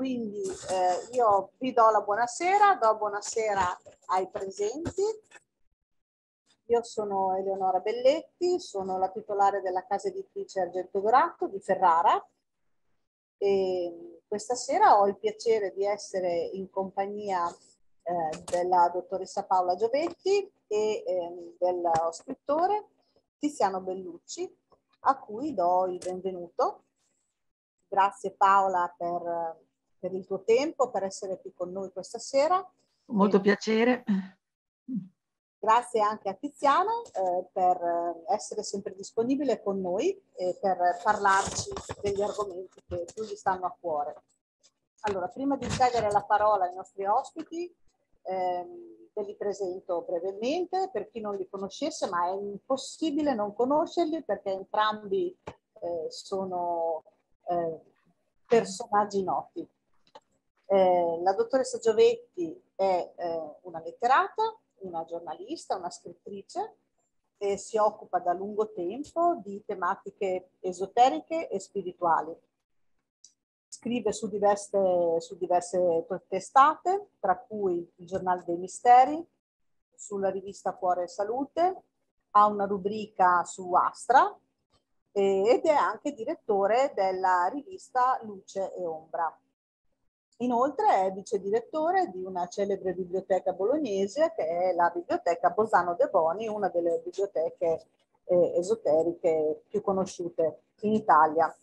quindi eh, io vi do la buonasera, do buonasera ai presenti. Io sono Eleonora Belletti, sono la titolare della casa editrice Argento Dorato di Ferrara e questa sera ho il piacere di essere in compagnia eh, della dottoressa Paola Giovetti e eh, del scrittore Tiziano Bellucci, a cui do il benvenuto grazie Paola per per il tuo tempo, per essere qui con noi questa sera. Molto e... piacere. Grazie anche a Tiziano eh, per essere sempre disponibile con noi e per parlarci degli argomenti che più gli stanno a cuore. Allora, prima di cedere la parola ai nostri ospiti, ehm, ve li presento brevemente per chi non li conoscesse, ma è impossibile non conoscerli perché entrambi eh, sono eh, personaggi noti. Eh, la dottoressa Giovetti è eh, una letterata, una giornalista, una scrittrice e si occupa da lungo tempo di tematiche esoteriche e spirituali. Scrive su diverse, su diverse testate, tra cui il Giornale dei Misteri, sulla rivista Cuore e Salute, ha una rubrica su Astra ed è anche direttore della rivista Luce e Ombra. Inoltre è vice direttore di una celebre biblioteca bolognese che è la biblioteca Bosano De Boni, una delle biblioteche eh, esoteriche più conosciute in Italia.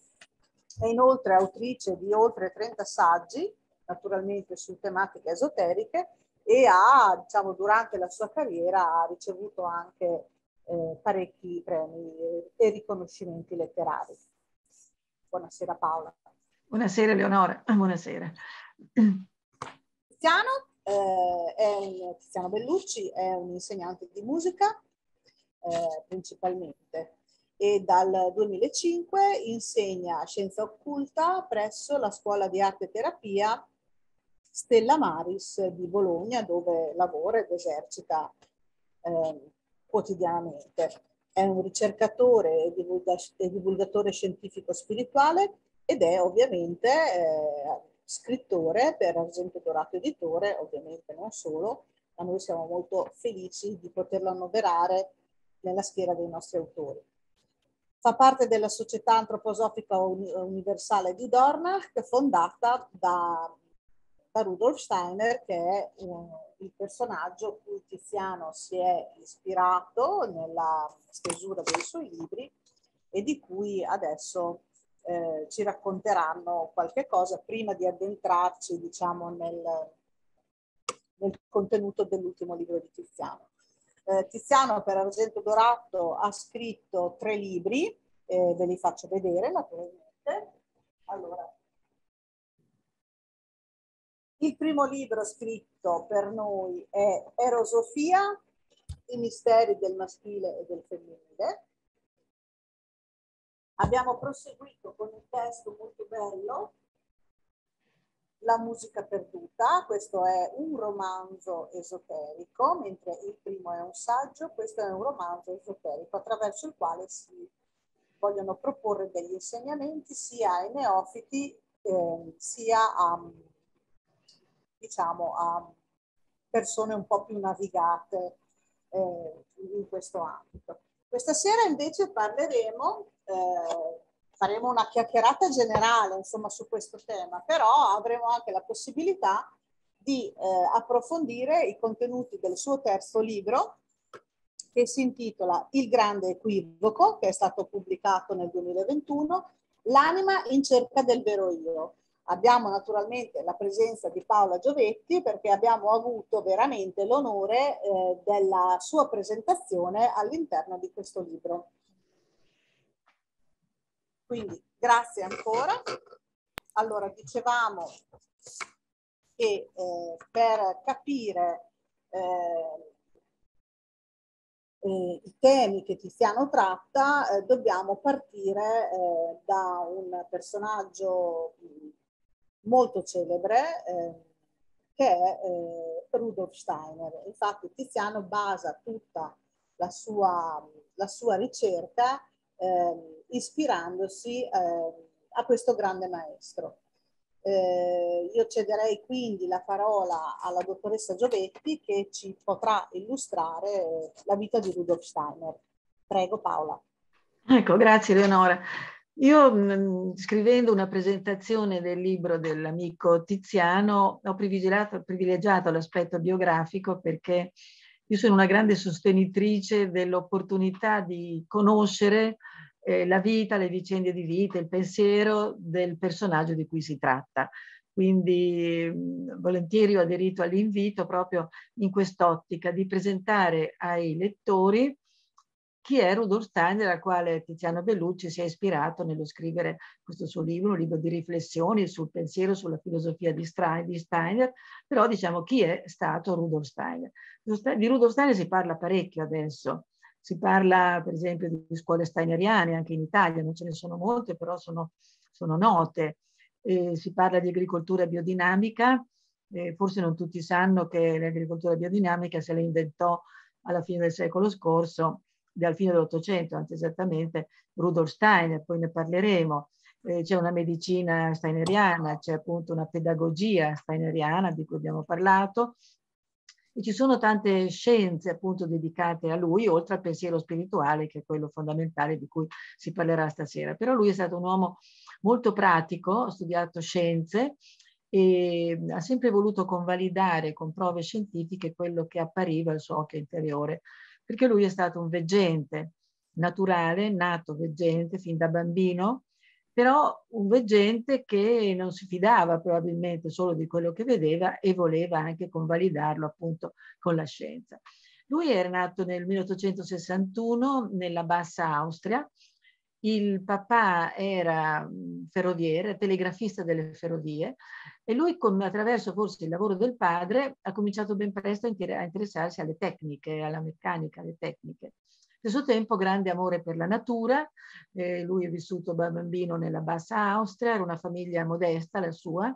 È inoltre autrice di oltre 30 saggi, naturalmente su tematiche esoteriche, e ha, diciamo, durante la sua carriera ha ricevuto anche eh, parecchi premi e riconoscimenti letterari. Buonasera Paola. Buonasera Leonora, buonasera. Tiziano, eh, è un, Tiziano Bellucci è un insegnante di musica eh, principalmente e dal 2005 insegna scienza occulta presso la scuola di arte e terapia Stella Maris di Bologna dove lavora ed esercita eh, quotidianamente. È un ricercatore e, divulga- e divulgatore scientifico spirituale ed è ovviamente eh, scrittore per Argento Dorato Editore, ovviamente non solo, ma noi siamo molto felici di poterlo annoverare nella schiera dei nostri autori. Fa parte della Società Antroposofica Universale di Dornach, fondata da, da, Rudolf Steiner, che è un, il personaggio cui Tiziano si è ispirato nella stesura dei suoi libri e di cui adesso eh, ci racconteranno qualche cosa prima di addentrarci diciamo, nel, nel contenuto dell'ultimo libro di Tiziano. Eh, Tiziano per Argento Dorato ha scritto tre libri, eh, ve li faccio vedere naturalmente. Allora, il primo libro scritto per noi è Erosofia, i misteri del maschile e del femminile. Abbiamo proseguito con un testo molto bello, La musica perduta, questo è un romanzo esoterico, mentre il primo è un saggio, questo è un romanzo esoterico attraverso il quale si vogliono proporre degli insegnamenti sia ai neofiti eh, sia a, diciamo, a persone un po' più navigate eh, in questo ambito. Questa sera invece parleremo eh, faremo una chiacchierata generale insomma, su questo tema, però avremo anche la possibilità di eh, approfondire i contenuti del suo terzo libro che si intitola Il grande equivoco, che è stato pubblicato nel 2021, L'anima in cerca del vero io. Abbiamo naturalmente la presenza di Paola Giovetti perché abbiamo avuto veramente l'onore eh, della sua presentazione all'interno di questo libro. Quindi grazie ancora. Allora, dicevamo che eh, per capire eh, eh, i temi che Tiziano tratta eh, dobbiamo partire eh, da un personaggio molto celebre eh, che è Rudolf Steiner. Infatti Tiziano basa tutta la sua, la sua ricerca ehm, ispirandosi eh, a questo grande maestro. Eh, io cederei quindi la parola alla dottoressa Giovetti che ci potrà illustrare la vita di Rudolf Steiner. Prego Paola. Ecco, grazie Leonora. Io mm, scrivendo una presentazione del libro dell'amico Tiziano ho privilegiato l'aspetto biografico perché io sono una grande sostenitrice dell'opportunità di conoscere eh, la vita, le vicende di vita, il pensiero del personaggio di cui si tratta. Quindi mm, volentieri ho aderito all'invito proprio in quest'ottica di presentare ai lettori chi è Rudolf Steiner, al quale Tiziano Bellucci si è ispirato nello scrivere questo suo libro, un libro di riflessioni sul pensiero, sulla filosofia di Steiner, però diciamo chi è stato Rudolf Steiner. Di Rudolf Steiner si parla parecchio adesso, si parla per esempio di scuole steineriane, anche in Italia non ce ne sono molte, però sono, sono note. Eh, si parla di agricoltura biodinamica, eh, forse non tutti sanno che l'agricoltura biodinamica se la inventò alla fine del secolo scorso, dal fine dell'Ottocento, anzi esattamente, Rudolf Steiner, poi ne parleremo. Eh, c'è una medicina steineriana, c'è appunto una pedagogia steineriana di cui abbiamo parlato, e ci sono tante scienze appunto dedicate a lui, oltre al pensiero spirituale, che è quello fondamentale di cui si parlerà stasera. Però lui è stato un uomo molto pratico, ha studiato scienze e ha sempre voluto convalidare con prove scientifiche quello che appariva al suo occhio interiore, perché lui è stato un veggente naturale, nato veggente fin da bambino, però un veggente che non si fidava probabilmente solo di quello che vedeva e voleva anche convalidarlo appunto con la scienza. Lui era nato nel 1861 nella Bassa Austria, il papà era mm, ferroviere, telegrafista delle ferrovie e lui attraverso forse il lavoro del padre ha cominciato ben presto a interessarsi alle tecniche, alla meccanica, alle tecniche stesso tempo grande amore per la natura, eh, lui è vissuto da bambino nella Bassa Austria, era una famiglia modesta la sua,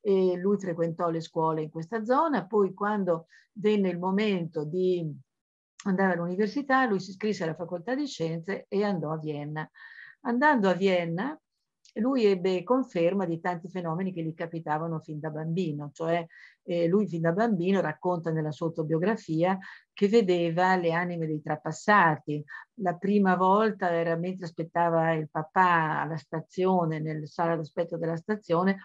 e lui frequentò le scuole in questa zona, poi quando venne il momento di andare all'università, lui si iscrisse alla facoltà di scienze e andò a Vienna. Andando a Vienna, lui ebbe conferma di tanti fenomeni che gli capitavano fin da bambino, cioè eh, lui fin da bambino racconta nella sua autobiografia che vedeva le anime dei trapassati. La prima volta era mentre aspettava il papà alla stazione, nel sala d'aspetto della stazione,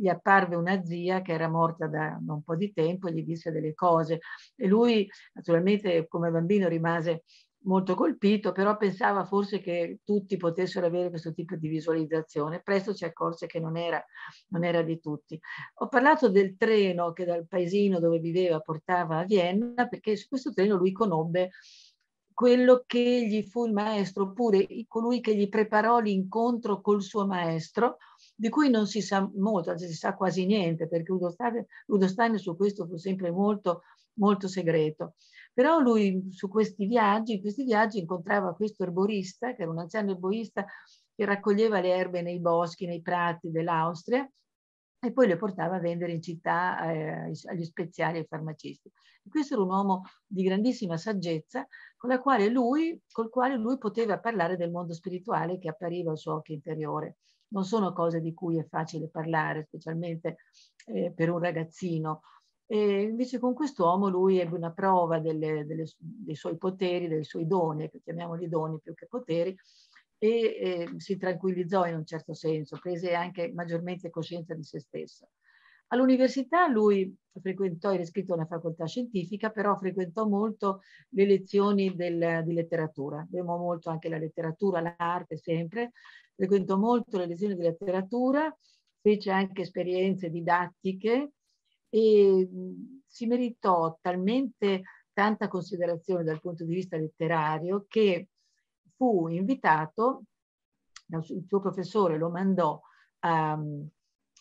gli apparve una zia che era morta da un po' di tempo e gli disse delle cose e lui naturalmente come bambino rimase molto colpito, però pensava forse che tutti potessero avere questo tipo di visualizzazione. Presto si accorse che non era, non era di tutti. Ho parlato del treno che dal paesino dove viveva portava a Vienna, perché su questo treno lui conobbe quello che gli fu il maestro, oppure colui che gli preparò l'incontro col suo maestro, di cui non si sa molto, anzi si sa quasi niente, perché Udo Stein, Udo Steiner su questo fu sempre molto, molto segreto. Però lui su questi viaggi, in questi viaggi incontrava questo erborista, che era un anziano erborista che raccoglieva le erbe nei boschi, nei prati dell'Austria e poi le portava a vendere in città eh, agli speziali e ai farmacisti. Questo era un uomo di grandissima saggezza con quale lui, col quale lui poteva parlare del mondo spirituale che appariva al suo occhio interiore. Non sono cose di cui è facile parlare, specialmente eh, per un ragazzino e invece con quest'uomo lui ebbe una prova delle, delle, dei suoi poteri, dei suoi doni, chiamiamoli doni più che poteri, e eh, si tranquillizzò in un certo senso, prese anche maggiormente coscienza di se stesso. All'università lui frequentò, era iscritto a una facoltà scientifica, però frequentò molto le lezioni del, di letteratura, abbiamo molto anche la letteratura, l'arte sempre, frequentò molto le lezioni di letteratura, fece anche esperienze didattiche, e si meritò talmente tanta considerazione dal punto di vista letterario che fu invitato, il suo professore lo mandò a, ehm,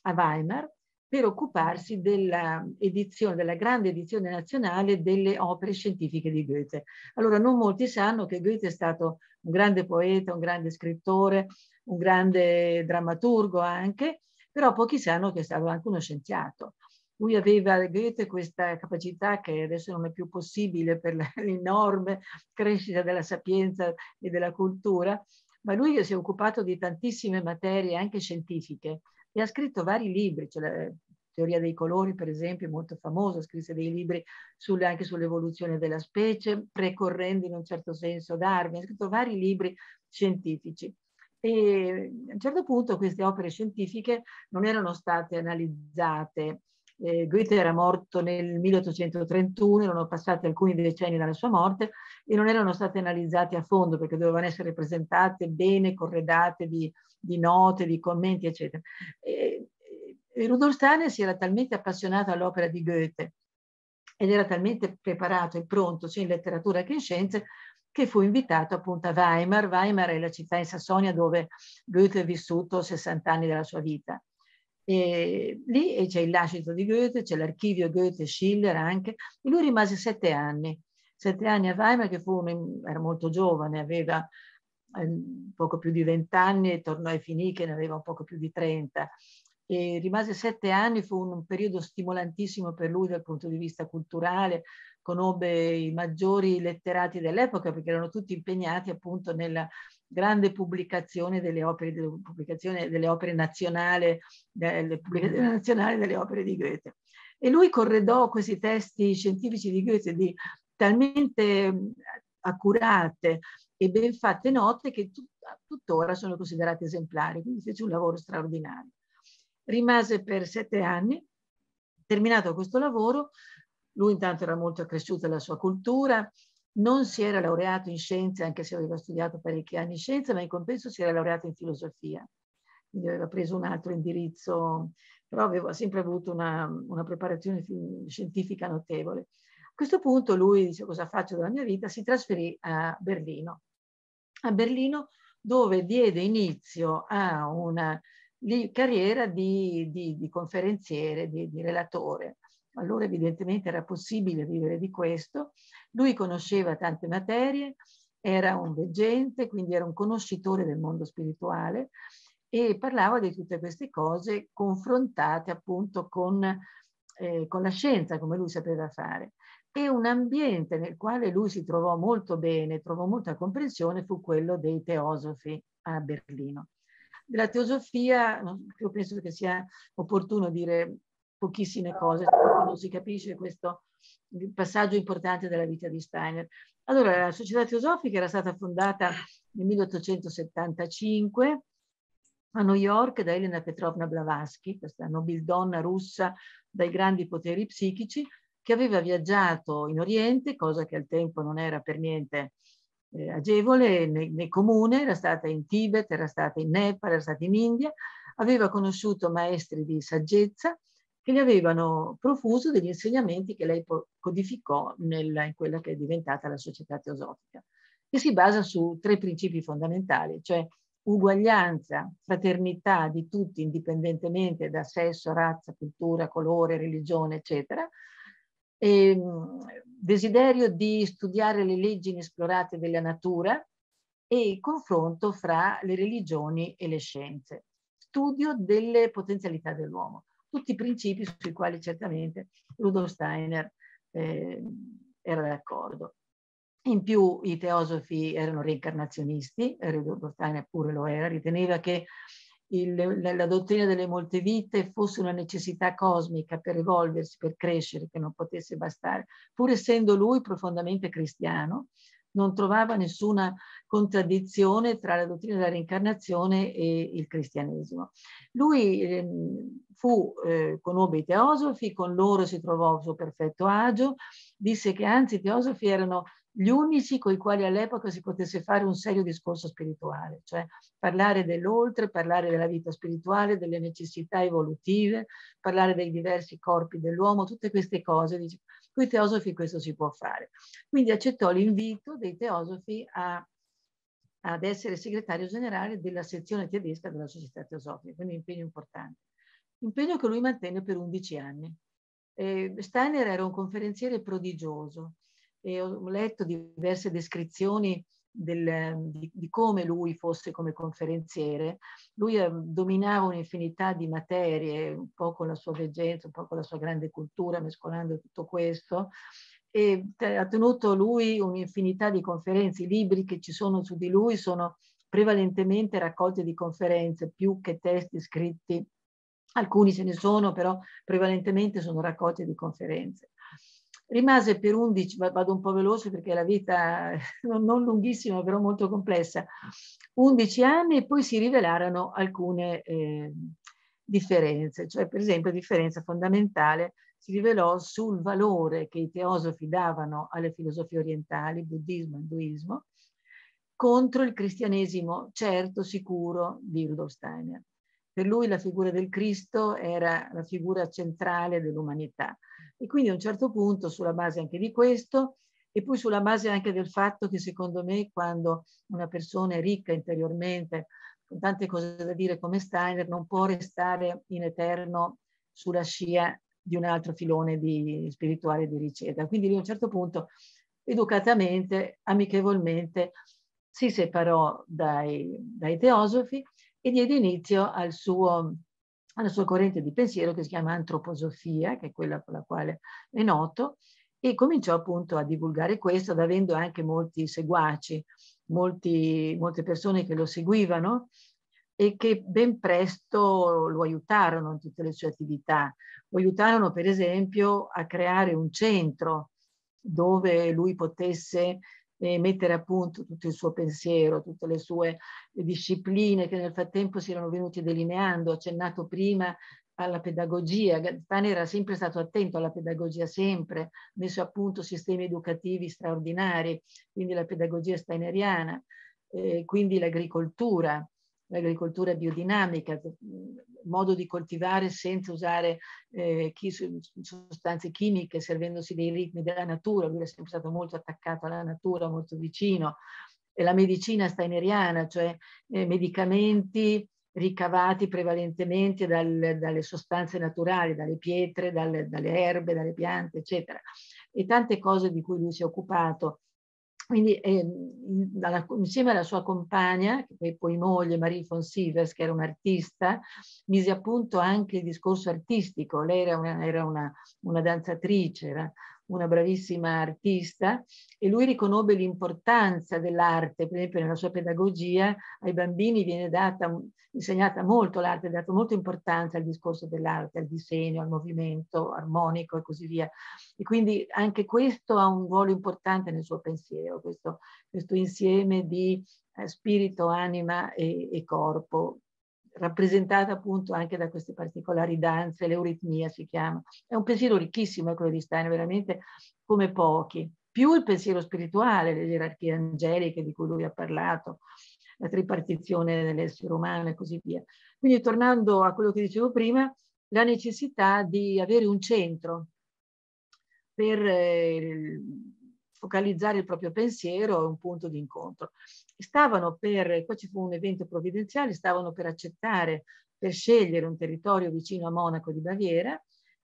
a Weimar per occuparsi della, edizione, della grande edizione nazionale delle opere scientifiche di Goethe. Allora, non molti sanno che Goethe è stato un grande poeta, un grande scrittore, un grande drammaturgo anche, però pochi sanno che è stato anche uno scienziato, lui aveva Goethe questa capacità che adesso non è più possibile per l'enorme crescita della sapienza e della cultura, ma lui si è occupato di tantissime materie anche scientifiche e ha scritto vari libri, cioè la teoria dei colori per esempio è molto famosa, scrisse dei libri sulle, anche sull'evoluzione della specie, precorrendo in un certo senso Darwin, ha scritto vari libri scientifici. E a un certo punto queste opere scientifiche non erano state analizzate eh, Goethe era morto nel 1831, erano passati alcuni decenni dalla sua morte e non erano state analizzate a fondo perché dovevano essere presentate bene, corredate di, di note, di commenti, eccetera. E, e Rudolf Steiner si era talmente appassionato all'opera di Goethe ed era talmente preparato e pronto sia in letteratura che in scienze che fu invitato appunto a Weimar. Weimar è la città in Sassonia dove Goethe ha vissuto 60 anni della sua vita. E lì c'è il lascito di Goethe, c'è l'archivio Goethe-Schiller anche, e lui rimase sette anni, sette anni a Weimar che fu, un, era molto giovane, aveva ehm, poco più di vent'anni e tornò ai finì che ne aveva un poco più di trenta. E rimase sette anni, fu un, un periodo stimolantissimo per lui dal punto di vista culturale, conobbe i maggiori letterati dell'epoca perché erano tutti impegnati appunto nella grande pubblicazione delle opere, delle, pubblicazione delle opere nazionali, delle, pubblicazione nazionale delle opere di Goethe. E lui corredò questi testi scientifici di Goethe di talmente mm, accurate e ben fatte note che tuttora sono considerate esemplari, quindi fece un lavoro straordinario. Rimase per sette anni, terminato questo lavoro, lui intanto era molto accresciuta la sua cultura, non si era laureato in scienze, anche se aveva studiato parecchi anni in scienze, ma in compenso si era laureato in filosofia, quindi aveva preso un altro indirizzo, però aveva sempre avuto una, una preparazione scientifica notevole. A questo punto lui dice cosa faccio della mia vita, si trasferì a Berlino, a Berlino dove diede inizio a una carriera di, di, di conferenziere, di, di relatore allora evidentemente era possibile vivere di questo. Lui conosceva tante materie, era un veggente, quindi era un conoscitore del mondo spirituale e parlava di tutte queste cose confrontate appunto con, eh, con la scienza, come lui sapeva fare. E un ambiente nel quale lui si trovò molto bene, trovò molta comprensione, fu quello dei teosofi a Berlino. Della teosofia, io penso che sia opportuno dire pochissime cose, non si capisce questo passaggio importante della vita di Steiner. Allora, la Società Teosofica era stata fondata nel 1875 a New York da Elena Petrovna Blavatsky, questa nobildonna russa dai grandi poteri psichici, che aveva viaggiato in Oriente, cosa che al tempo non era per niente eh, agevole, né, né comune, era stata in Tibet, era stata in Nepal, era stata in India, aveva conosciuto maestri di saggezza che gli avevano profuso degli insegnamenti che lei codificò nella, in quella che è diventata la società teosofica, che si basa su tre principi fondamentali, cioè uguaglianza, fraternità di tutti, indipendentemente da sesso, razza, cultura, colore, religione, eccetera, e, desiderio di studiare le leggi inesplorate della natura e il confronto fra le religioni e le scienze, studio delle potenzialità dell'uomo tutti i principi sui quali certamente Rudolf Steiner eh, era d'accordo. In più i teosofi erano reincarnazionisti, eh, Rudolf Steiner pure lo era, riteneva che il, la dottrina delle molte vite fosse una necessità cosmica per evolversi, per crescere, che non potesse bastare, pur essendo lui profondamente cristiano, non trovava nessuna contraddizione tra la dottrina della reincarnazione e il cristianesimo. Lui eh, fu, eh, conobbe i teosofi, con loro si trovò il suo perfetto agio, disse che anzi i teosofi erano gli unici con i quali all'epoca si potesse fare un serio discorso spirituale, cioè parlare dell'oltre, parlare della vita spirituale, delle necessità evolutive, parlare dei diversi corpi dell'uomo, tutte queste cose. Con i teosofi questo si può fare. Quindi accettò l'invito dei teosofi a, ad essere segretario generale della sezione tedesca della Società Teosofica, quindi un impegno importante. Impegno che lui mantenne per 11 anni. Eh, Steiner era un conferenziere prodigioso e ho letto diverse descrizioni del, ehm, di, di, come lui fosse come conferenziere. Lui ehm, dominava un'infinità di materie, un po' con la sua veggenza, un po' con la sua grande cultura, mescolando tutto questo. E eh, ha tenuto lui un'infinità di conferenze, i libri che ci sono su di lui sono prevalentemente raccolte di conferenze più che testi scritti. Alcuni ce ne sono, però prevalentemente sono raccolte di conferenze. Rimase per 11, vado un po' veloce perché la vita non lunghissima, però molto complessa, 11 anni e poi si rivelarono alcune eh, differenze, cioè per esempio differenza fondamentale si rivelò sul valore che i teosofi davano alle filosofie orientali, buddismo, induismo, contro il cristianesimo certo, sicuro di Rudolf Steiner. Per lui la figura del Cristo era la figura centrale dell'umanità. E quindi a un certo punto, sulla base anche di questo, e poi sulla base anche del fatto che secondo me quando una persona è ricca interiormente, con tante cose da dire come Steiner, non può restare in eterno sulla scia di un altro filone di, spirituale di ricerca. Quindi lì a un certo punto, educatamente, amichevolmente, si separò dai, dai teosofi e diede inizio al suo, alla sua corrente di pensiero che si chiama antroposofia, che è quella con la quale è noto, e cominciò appunto a divulgare questo, avendo anche molti seguaci, molti, molte persone che lo seguivano e che ben presto lo aiutarono in tutte le sue attività. Lo aiutarono per esempio a creare un centro dove lui potesse eh, mettere a punto tutto il suo pensiero, tutte le sue discipline che nel frattempo si erano venute delineando, accennato prima alla pedagogia. Gattani era sempre stato attento alla pedagogia, sempre, messo a punto sistemi educativi straordinari, quindi la pedagogia steineriana, eh, quindi l'agricoltura, l'agricoltura biodinamica, mm, modo di coltivare senza usare eh, sostanze chimiche, servendosi dei ritmi della natura, lui è sempre stato molto attaccato alla natura, molto vicino. E la medicina steineriana, cioè eh, medicamenti ricavati prevalentemente dal, dalle sostanze naturali, dalle pietre, dalle, dalle erbe, dalle piante, eccetera. E tante cose di cui lui si è occupato quindi eh, insieme alla sua compagna, poi, poi moglie Marie von Sivers, che era un'artista, mise a punto anche il discorso artistico. Lei era una, era una, una danzatrice, era una bravissima artista e lui riconobbe l'importanza dell'arte, per esempio nella sua pedagogia ai bambini viene data, insegnata molto l'arte, è data molta importanza al discorso dell'arte, al disegno, al movimento armonico e così via. E quindi anche questo ha un ruolo importante nel suo pensiero, questo, questo insieme di eh, spirito, anima e, e corpo rappresentata appunto anche da queste particolari danze, l'euritmia si chiama. È un pensiero ricchissimo quello di Steiner, veramente come pochi. Più il pensiero spirituale, le gerarchie angeliche di cui lui ha parlato, la tripartizione dell'essere umano e così via. Quindi tornando a quello che dicevo prima, la necessità di avere un centro per eh, focalizzare il proprio pensiero e un punto di incontro stavano per, qua ci fu un evento provvidenziale, stavano per accettare, per scegliere un territorio vicino a Monaco di Baviera,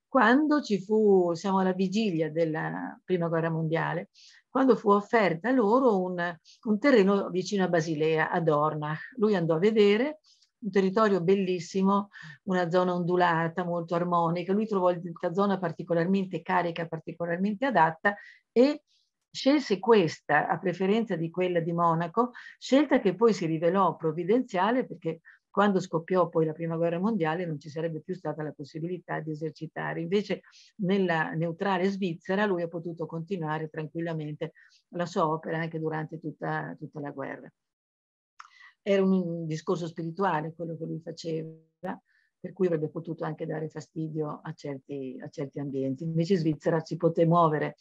quando ci fu, siamo alla vigilia della Prima Guerra Mondiale, quando fu offerta loro un, un terreno vicino a Basilea, a Dornach. Lui andò a vedere, un territorio bellissimo, una zona ondulata, molto armonica. Lui trovò questa zona particolarmente carica, particolarmente adatta e Scelse questa a preferenza di quella di Monaco, scelta che poi si rivelò provvidenziale perché quando scoppiò poi la prima guerra mondiale non ci sarebbe più stata la possibilità di esercitare. Invece nella neutrale Svizzera lui ha potuto continuare tranquillamente la sua opera anche durante tutta, tutta la guerra. Era un discorso spirituale quello che lui faceva, per cui avrebbe potuto anche dare fastidio a certi, a certi ambienti. Invece in Svizzera si poté muovere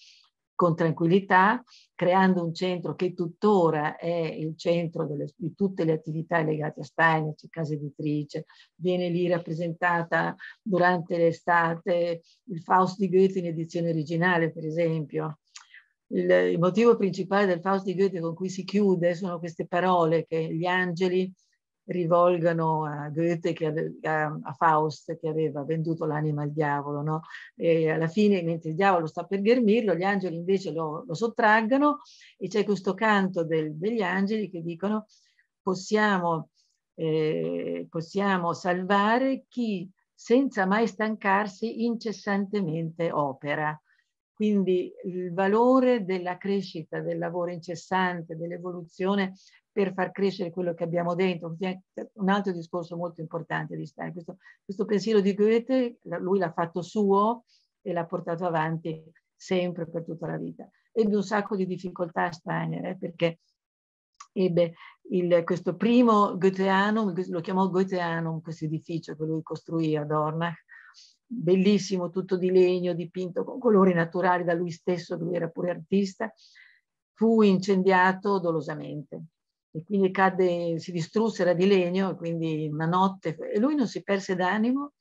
con tranquillità, creando un centro che tuttora è il centro delle, di tutte le attività legate a Steinitz, casa editrice. Viene lì rappresentata durante l'estate il Faust di Goethe in edizione originale, per esempio. Il, il motivo principale del Faust di Goethe con cui si chiude sono queste parole che gli angeli rivolgano a Goethe, che, a, a, Faust che aveva venduto l'anima al diavolo. No? E alla fine, mentre il diavolo sta per ghermirlo, gli angeli invece lo, lo sottraggano e c'è questo canto del, degli angeli che dicono possiamo, eh, possiamo salvare chi senza mai stancarsi incessantemente opera. Quindi il valore della crescita, del lavoro incessante, dell'evoluzione per far crescere quello che abbiamo dentro, un altro discorso molto importante di Stein. Questo, questo pensiero di Goethe, lui l'ha fatto suo e l'ha portato avanti sempre per tutta la vita. Ebbe un sacco di difficoltà a Steiner eh, perché ebbe il, questo primo Goetheanum, lo chiamò Goetheanum, questo edificio che lui costruì a Dornach, bellissimo, tutto di legno, dipinto con colori naturali da lui stesso, lui era pure artista, fu incendiato dolosamente e quindi cadde, si distrusse, era di legno, e quindi una notte, e lui non si perse d'animo,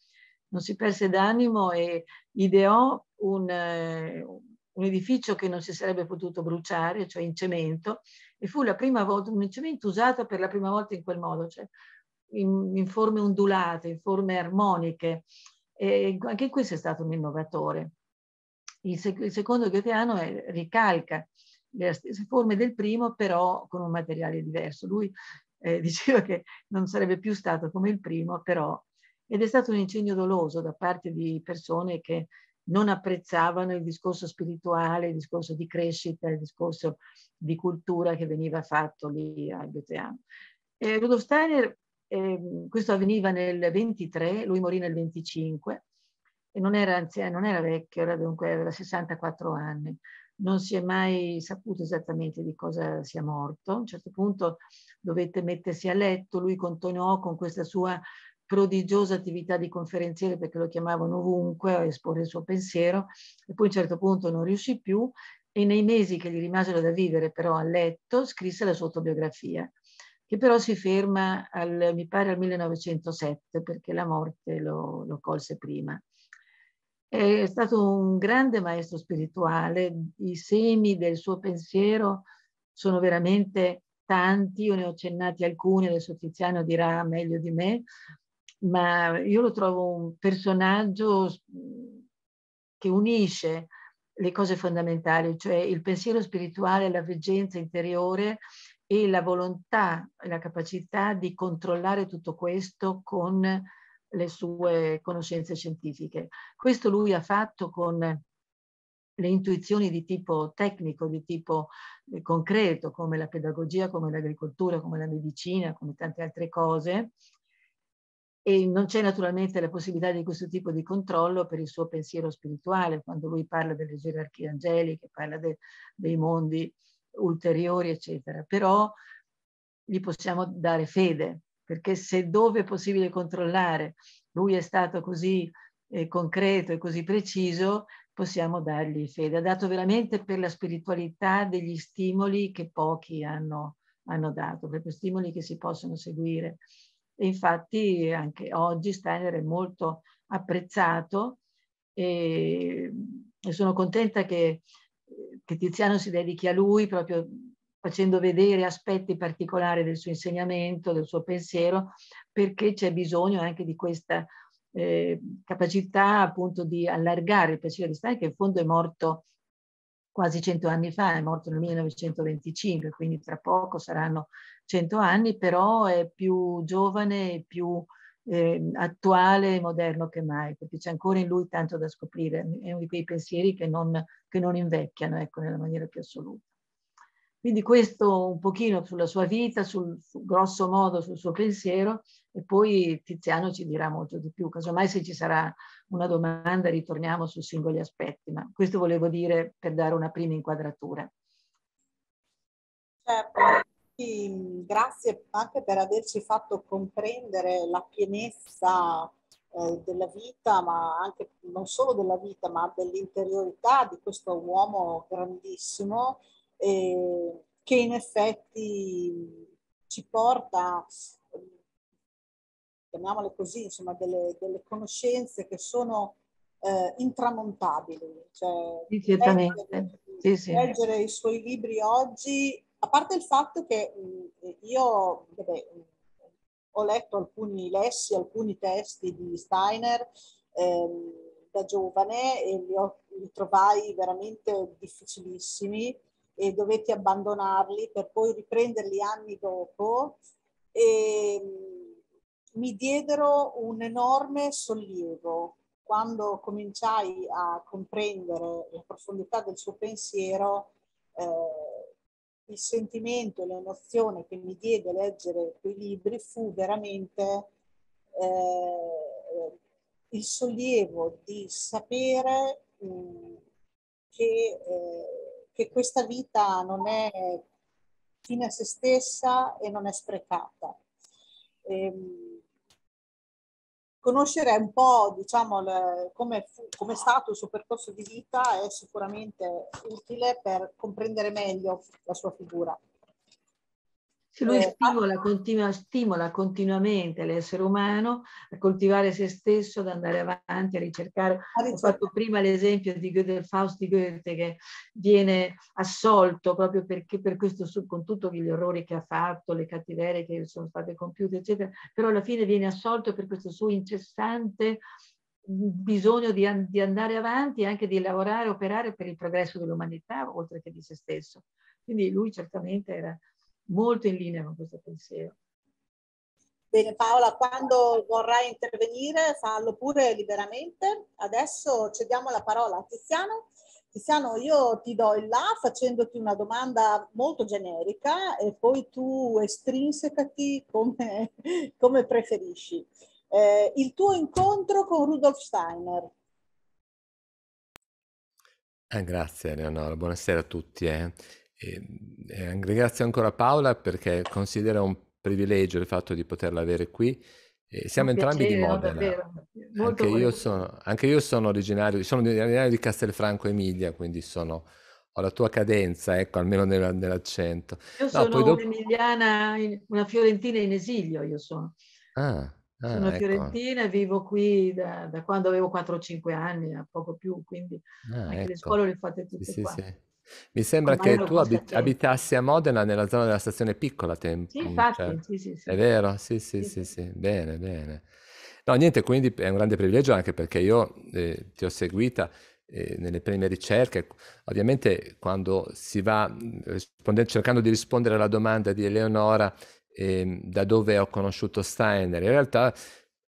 non si perse d'animo e ideò un, eh, un edificio che non si sarebbe potuto bruciare, cioè in cemento, e fu la prima volta, un cemento usato per la prima volta in quel modo, cioè in, in forme ondulate, in forme armoniche, e anche questo è stato un innovatore. Il, sec il secondo Goetheano è, ricalca le stesse forme del primo, però con un materiale diverso. Lui eh, diceva che non sarebbe più stato come il primo, però... Ed è stato un incendio doloso da parte di persone che non apprezzavano il discorso spirituale, il discorso di crescita, il discorso di cultura che veniva fatto lì al Goetheano. Eh, Rudolf Steiner eh, questo avveniva nel 23, lui morì nel 25 e non era anziano, non era vecchio, era dunque aveva 64 anni. Non si è mai saputo esattamente di cosa sia morto. A un certo punto dovette mettersi a letto, lui continuò con questa sua prodigiosa attività di conferenziere perché lo chiamavano ovunque a esporre il suo pensiero e poi a un certo punto non riuscì più e nei mesi che gli rimasero da vivere però a letto scrisse la sua autobiografia che però si ferma al, mi pare al 1907 perché la morte lo, lo colse prima. È stato un grande maestro spirituale, i semi del suo pensiero sono veramente tanti, io ne ho accennati alcuni, adesso Tiziano dirà meglio di me, ma io lo trovo un personaggio che unisce le cose fondamentali, cioè il pensiero spirituale, la veggenza interiore e la volontà e la capacità di controllare tutto questo con le sue conoscenze scientifiche. Questo lui ha fatto con le intuizioni di tipo tecnico, di tipo eh, concreto, come la pedagogia, come l'agricoltura, come la medicina, come tante altre cose, e non c'è naturalmente la possibilità di questo tipo di controllo per il suo pensiero spirituale, quando lui parla delle gerarchie angeliche, parla de, dei mondi ulteriori, eccetera. Però gli possiamo dare fede, perché se dove è possibile controllare lui è stato così eh, concreto e così preciso, possiamo dargli fede. Ha dato veramente per la spiritualità degli stimoli che pochi hanno, hanno dato, proprio stimoli che si possono seguire. E infatti anche oggi Steiner è molto apprezzato e, e sono contenta che che Tiziano si dedichi a lui proprio facendo vedere aspetti particolari del suo insegnamento, del suo pensiero, perché c'è bisogno anche di questa eh, capacità appunto di allargare il pensiero di Stein, che in fondo è morto quasi cento anni fa, è morto nel 1925, quindi tra poco saranno cento anni, però è più giovane e più eh, attuale e moderno che mai, perché c'è ancora in lui tanto da scoprire, è uno di quei pensieri che non, che non invecchiano, ecco, nella maniera più assoluta. Quindi questo un pochino sulla sua vita, sul, grosso modo sul suo pensiero e poi Tiziano ci dirà molto di più. Casomai se ci sarà una domanda ritorniamo su singoli aspetti, ma questo volevo dire per dare una prima inquadratura. Certo, grazie anche per averci fatto comprendere la pienezza eh, della vita, ma anche non solo della vita, ma dell'interiorità di questo uomo grandissimo eh, che in effetti ci porta, chiamiamole così, insomma, delle, delle conoscenze che sono eh, intramontabili. Cioè, certamente. Leggere, sì, sì. leggere i suoi libri oggi a parte il fatto che io vabbè, ho letto alcuni lessi, alcuni testi di Steiner ehm, da giovane e li, ho, li trovai veramente difficilissimi e dovetti abbandonarli per poi riprenderli anni dopo e mi diedero un enorme sollievo quando cominciai a comprendere la profondità del suo pensiero. Eh, il sentimento, l'emozione che mi diede leggere quei libri fu veramente eh, il sollievo di sapere mh, che, eh, che questa vita non è fine a se stessa e non è sprecata. Ehm, conoscere un po' diciamo, come, come è stato il suo percorso di vita è sicuramente utile per comprendere meglio la sua figura. Se lui eh, ah. stimola, continua, stimola continuamente l'essere umano a coltivare se stesso, ad andare avanti, a ricercare. Ho fatto prima l'esempio di Goethe, Faust di Goethe che viene assolto proprio perché per questo, con tutti gli errori che ha fatto, le cattiverie che sono state compiute, eccetera, però alla fine viene assolto per questo suo incessante bisogno di, di andare avanti e anche di lavorare, operare per il progresso dell'umanità, oltre che di se stesso. Quindi lui certamente era molto in linea con questo pensiero. Bene Paola, quando vorrai intervenire fallo pure liberamente. Adesso cediamo la parola a Tiziano. Tiziano, io ti do il là facendoti una domanda molto generica e poi tu estrinsecati come, come preferisci. Eh, il tuo incontro con Rudolf Steiner. Eh, grazie Leonora, buonasera a tutti. Eh. E, ehm, e eh, ringrazio ancora Paola perché considera un privilegio il fatto di poterla avere qui. E siamo un entrambi piacere, di Modena. Davvero, Anche, io sono, anche, io sono, originario, sono originario di Castelfranco Emilia, quindi sono, ho la tua cadenza, ecco, almeno nella, nell'accento. Io no, sono dopo... un'emiliana, una fiorentina in esilio, io sono. Ah, ah, sono ecco. fiorentina e vivo qui da, da quando avevo 4-5 anni, a poco più, quindi ah, anche ecco. le scuole le fate tutte sì, qua. Sì, sì. Mi sembra che tu abit- abitassi a Modena nella zona della stazione piccola, tempo. Sì, mm, infatti, cioè, sì, sì, sì. È vero? Sì, sì, sì, sì, bene, bene. No, niente, quindi è un grande privilegio anche perché io eh, ti ho seguita eh, nelle prime ricerche. Ovviamente quando si va mm, cercando di rispondere alla domanda di Eleonora eh, da dove ho conosciuto Steiner, in realtà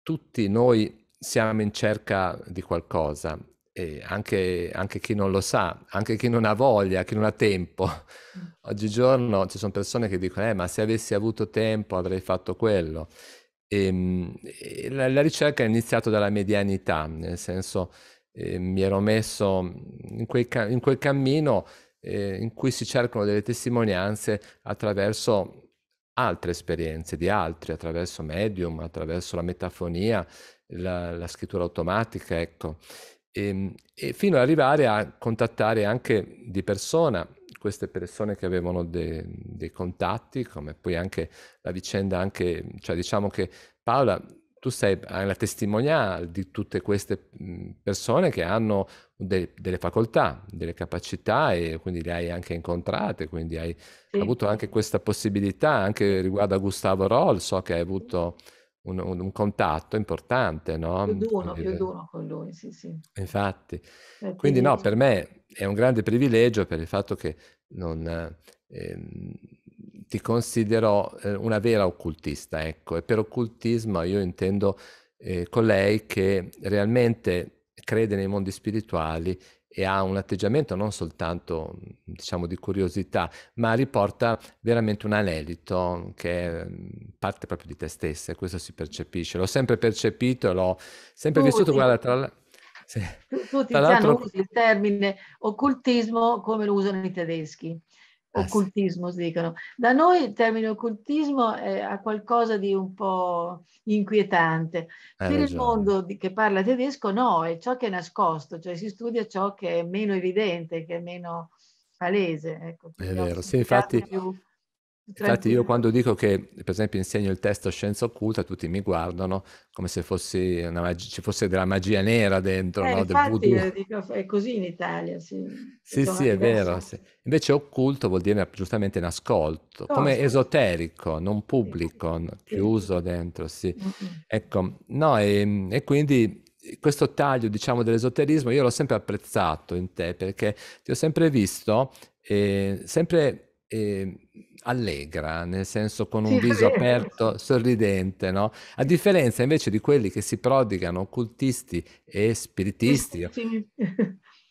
tutti noi siamo in cerca di qualcosa eh, anche, anche, chi non lo sa, anche chi non ha voglia, chi non ha tempo. Mm. Oggigiorno ci sono persone che dicono, eh, ma se avessi avuto tempo avrei fatto quello. E, ehm, e la, la, ricerca è iniziata dalla medianità, nel senso eh, mi ero messo in, quei, in quel cammino eh, in cui si cercano delle testimonianze attraverso altre esperienze di altri, attraverso medium, attraverso la metafonia, la, la scrittura automatica, ecco e, ehm, e fino ad arrivare a contattare anche di persona queste persone che avevano de, dei contatti, come poi anche la vicenda, anche, cioè diciamo che Paola, tu sei, la testimoniale di tutte queste mhmm, persone che hanno de, delle facoltà, delle capacità e quindi le hai anche incontrate, quindi hai sì. avuto anche questa possibilità, anche riguardo a Gustavo Roll, so che hai avuto un, un, un contatto importante, no? Più d'uno, più d'uno con lui, sì, sì. Infatti. Eh, quindi no, per me è un grande privilegio per il fatto che non... Eh, ti considero eh, una vera occultista, ecco, e per occultismo io intendo eh, colei che realmente crede nei mondi spirituali e ha un atteggiamento non soltanto diciamo di curiosità, ma riporta veramente un anelito che mm, parte proprio di te stessa, questo si percepisce. L'ho sempre percepito, l'ho sempre tu vissuto, ti... guarda, tra l'altro... Sì. Tu, tu Tiziano usi il termine occultismo come lo usano i tedeschi. Eh, occultismo si dicono. Da noi il termine occultismo ha qualcosa di un po' inquietante. Hai per ragione. il mondo che parla tedesco no, è ciò che è nascosto, cioè si studia ciò che è meno evidente, che è meno palese. Ecco, è vero, sì, infatti più... Infatti io quando dico che per esempio insegno il testo scienza occulta tutti mi guardano come se mag- ci fosse della magia nera dentro, eh, no? infatti, del voodoo. Eh, è così in Italia, sì. Sì, sì, è vero. Sì. Invece occulto vuol dire giustamente in ascolto, Cosa? come esoterico, non pubblico, sì. chiuso dentro, sì. Mm-hmm. Ecco, no, e, e quindi questo taglio, diciamo, dell'esoterismo io l'ho sempre apprezzato in te perché ti ho sempre visto, eh, sempre... Eh, allegra, nel senso con un viso aperto, sorridente, no? A differenza invece di quelli che si prodigano occultisti e spiritisti. Sì.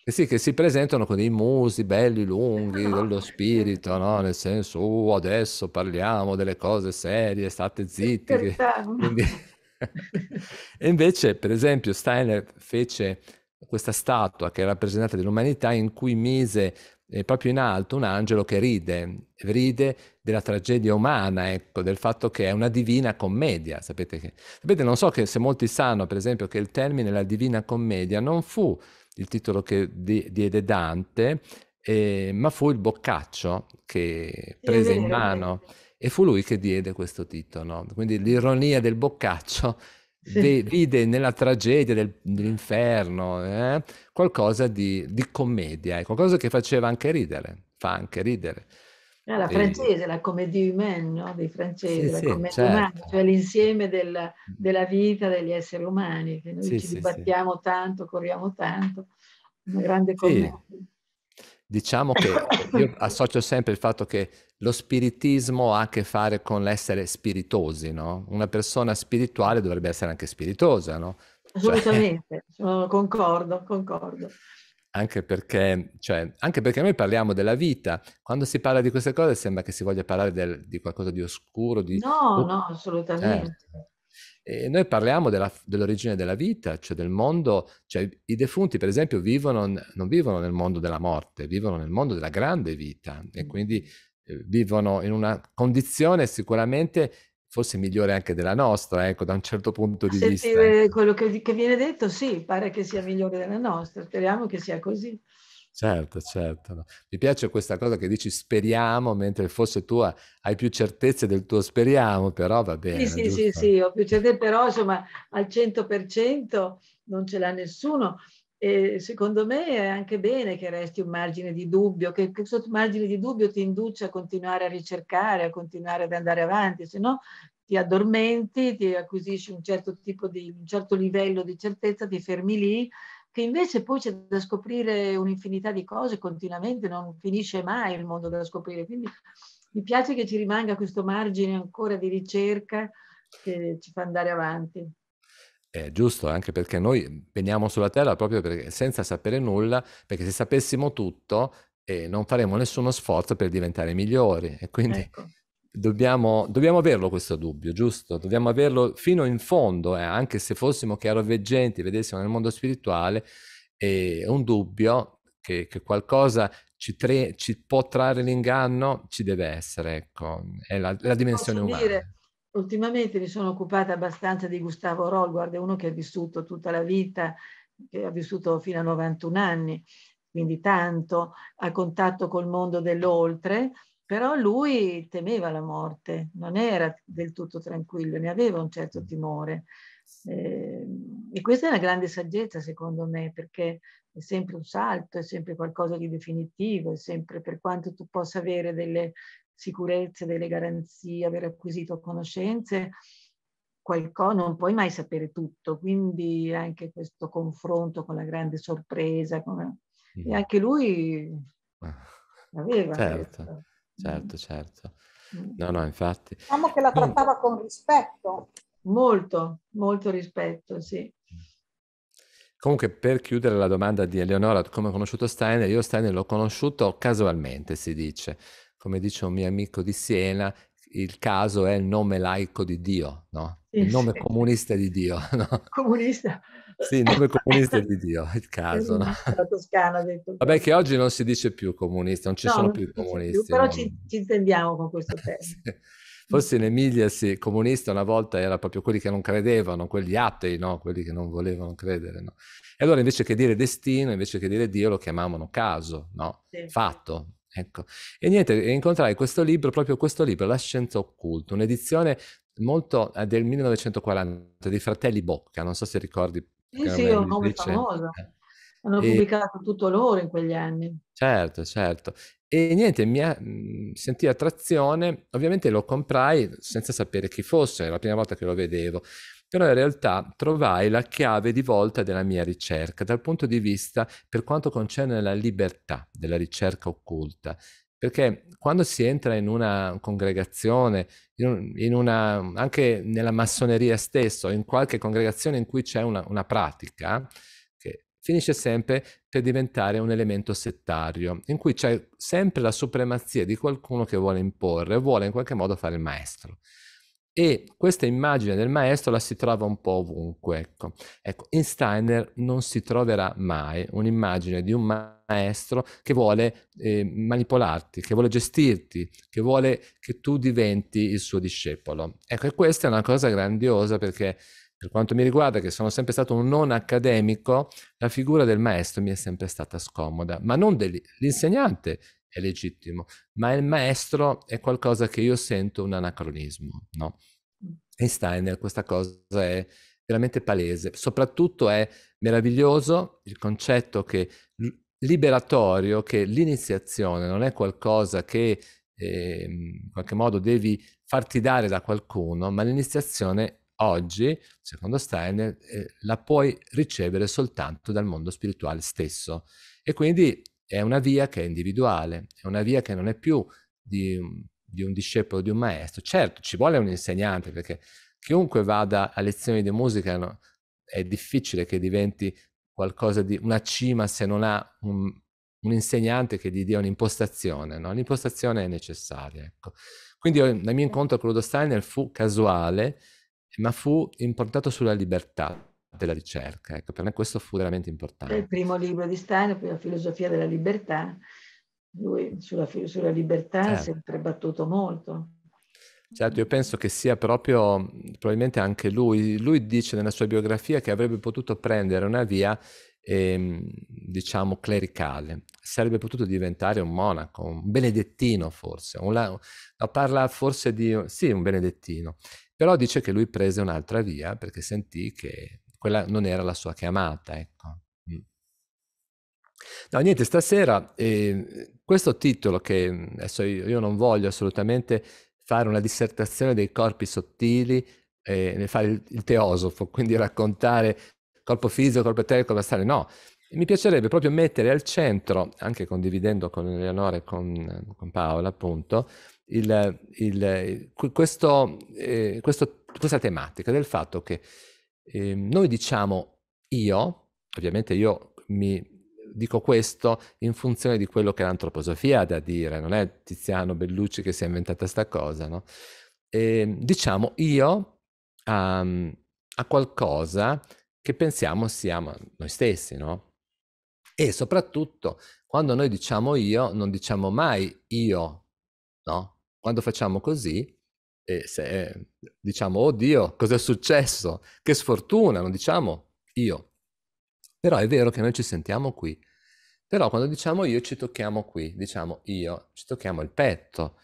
Sì, che si presentano con dei musi belli lunghi ah, dello spirito, no? Nel senso, oh, adesso parliamo delle cose serie, state zitti. Che... Quindi... e invece, per esempio, Steiner fece questa statua che è rappresentata dell'umanità in cui mise e proprio in alto un angelo che ride, ride della tragedia umana, ecco, del fatto che è una divina commedia. Sapete, che, sapete non so se molti sanno, per esempio, che il termine la divina commedia non fu il titolo che di, diede Dante, eh, ma fu il Boccaccio che prese in mano e fu lui che diede questo titolo. Quindi l'ironia del Boccaccio sì. vide nella tragedia del, dell'inferno eh, qualcosa di, di commedia, qualcosa ecco, che faceva anche ridere, fa anche ridere. Ah, la francese, la comédie humaine, no? dei francesi, sì, la sì, certo. umana, cioè l'insieme del, mm. della vita degli esseri umani, che noi sì, ci dibattiamo tanto, corriamo tanto, una grande commedia. Diciamo che io associo sempre il fatto che lo spiritismo ha a che fare con l'essere spiritosi, no? Una persona spirituale dovrebbe essere anche spiritosa, no? Cioè, assolutamente, cioè... concordo, concordo. Anche perché, cioè, anche perché, noi parliamo della vita, quando si parla di queste cose sembra che si voglia parlare del, di qualcosa di oscuro. Di... No, no, assolutamente. Eh. noi parliamo della, dell'origine della vita, cioè del mondo, cioè, i defunti per esempio vivono, non vivono nel mondo della morte, vivono nel mondo della grande vita e mm. quindi Ehm, vivono in una condizione sicuramente forse migliore anche della nostra, ecco, da un certo punto di Sentire vista. Sentire eh. eh, quello che, che, viene detto, sì, pare che sia migliore della nostra, speriamo che sia così. Certo, certo. Mi piace questa cosa che dici speriamo, mentre forse tu hai più certezze del tuo speriamo, però va bene. Sì, sì, sì, sì, ho più certezze, però insomma al 100% non ce l'ha nessuno. E secondo me è anche bene che resti un margine di dubbio, che, questo margine di dubbio ti induce a continuare a ricercare, a continuare ad andare avanti, se no ti addormenti, ti acquisisci un certo tipo di, un certo livello di certezza, ti fermi lì, che invece poi c'è da scoprire un'infinità di cose continuamente, non finisce mai il mondo da scoprire. Quindi mi piace che ci rimanga questo margine ancora di ricerca che ci fa andare avanti. È giusto, anche perché noi veniamo sulla Terra proprio perché, senza sapere nulla, perché se sapessimo tutto eh, non faremmo nessuno sforzo per diventare migliori. E quindi ecco. dobbiamo, dobbiamo, averlo questo dubbio, giusto? Dobbiamo averlo fino in fondo, eh, anche se fossimo chiaroveggenti, vedessimo nel mondo spirituale, è eh, un dubbio che, che qualcosa ci, tre, ci, può trarre l'inganno, ci deve essere, ecco, è la, la dimensione umana. Dire, Ultimamente mi sono occupata abbastanza di Gustavo Rolguard, è uno che ha vissuto tutta la vita, che ha vissuto fino a 91 anni, quindi tanto, a contatto col mondo dell'oltre, però lui temeva la morte, non era del tutto tranquillo, ne aveva un certo mm. timore. Ehm, e questa è una grande saggezza secondo me, perché è sempre un salto, è sempre qualcosa di definitivo, è sempre per quanto tu possa avere delle sicurezze, delle garanzie, aver acquisito conoscenze, qualcosa, non puoi mai sapere tutto, quindi anche questo confronto con la grande sorpresa, con... e mm. anche lui ah. aveva certo, questo. certo, mm. certo. Mm. No, no, infatti. Diciamo che la trattava con rispetto. Molto, molto rispetto, sì. Comunque, per chiudere la domanda di Eleonora, come ho conosciuto Steiner, io Steiner l'ho conosciuto casualmente, si dice come dice un mio amico di Siena, il caso è il nome laico di Dio, no? il nome sì. comunista di Dio. No? Comunista. Sì, il nome comunista di Dio, il caso. No? La Toscana ha detto. Vabbè che oggi non si dice più comunista, non ci no, sono non più comunisti. Più, però ci, ci intendiamo con questo termine. Forse in Emilia sì, comunista una volta era proprio quelli che non credevano, quelli atei, no? quelli che non volevano credere. No? E allora invece che dire destino, invece che dire Dio, lo chiamavano caso, no? Sì. fatto, Ecco, e niente, incontrai questo libro, proprio questo libro, La scienza occulta, un'edizione molto eh, del 1940 dei fratelli Bocca, non so se ricordi. Sì, sì, è un nome famoso. Eh. Hanno e... pubblicato tutto loro in quegli anni. Certo, certo. E niente, mi ha, mm, sentì attrazione, ovviamente lo comprai senza sapere chi fosse, era la prima volta che lo vedevo però in realtà trovai la chiave di volta della mia ricerca dal punto di vista per quanto concerne la libertà della ricerca occulta. Perché quando si entra in una congregazione, in una, anche nella massoneria stessa, in qualche congregazione in cui c'è una, una pratica, finisce sempre per diventare un elemento settario, in cui c'è sempre la supremazia di qualcuno che vuole imporre, vuole in qualche modo fare il maestro e questa immagine del maestro la si trova un po' ovunque. Ecco, ecco in Steiner non si troverà mai un'immagine di un maestro che vuole eh, manipolarti, che vuole gestirti, che vuole che tu diventi il suo discepolo. Ecco, e questa è una cosa grandiosa perché per quanto mi riguarda, che sono sempre stato un non accademico, la figura del maestro mi è sempre stata scomoda, ma non dell'insegnante è legittimo, ma il maestro è qualcosa che io sento un anacronismo, no? In mm. Steiner questa cosa è veramente palese, soprattutto è meraviglioso il concetto che liberatorio, che l'iniziazione non è qualcosa che eh, in qualche modo devi farti dare da qualcuno, ma l'iniziazione oggi, secondo Steiner, eh, la puoi ricevere soltanto dal mondo spirituale stesso. E quindi è una via che è individuale, è una via che non è più di, di un discepolo, di un maestro. Certo, ci vuole un insegnante perché chiunque vada a lezioni di musica no, è difficile che diventi qualcosa di una cima se non ha un, un insegnante che gli dia un'impostazione. No? L'impostazione è necessaria. Ecco. Quindi io, il mio incontro con Ludo Steiner fu casuale, ma fu importato sulla libertà della ricerca. Ecco, per me questo fu veramente importante. Il primo libro di Stein, la filosofia della libertà, lui sulla, sulla libertà ha è certo. sempre battuto molto. Certo, io penso che sia proprio, probabilmente anche lui, lui dice nella sua biografia che avrebbe potuto prendere una via, eh, diciamo, clericale, sarebbe potuto diventare un monaco, un benedettino forse, un, no, parla forse di, sì, un benedettino, però dice che lui prese un'altra via perché sentì che quella non era la sua chiamata. Ecco. No, niente, stasera eh, questo titolo che mhmm, adesso io, io, non voglio assolutamente fare una dissertazione dei corpi sottili, eh, fare il, il, teosofo, quindi raccontare corpo fisico, corpo eterico, corpo astrale, no. Mi piacerebbe proprio mettere al centro, anche condividendo con Eleonora e con, con Paola, appunto, il, il, questo, eh, questo, questa tematica del fatto che eh, noi diciamo io, ovviamente io mi dico questo in funzione di quello che l'antroposofia ha da dire, non è Tiziano Bellucci che si è inventata questa cosa, no? Eh, diciamo io um, a qualcosa che pensiamo siamo noi stessi, no? E soprattutto quando noi diciamo io, non diciamo mai io, no? Quando facciamo così, e se diciamo, oddio cos'è successo? Che sfortuna, non diciamo io. Però è vero che noi ci sentiamo qui. Però quando diciamo io ci tocchiamo qui, diciamo io, ci tocchiamo il petto.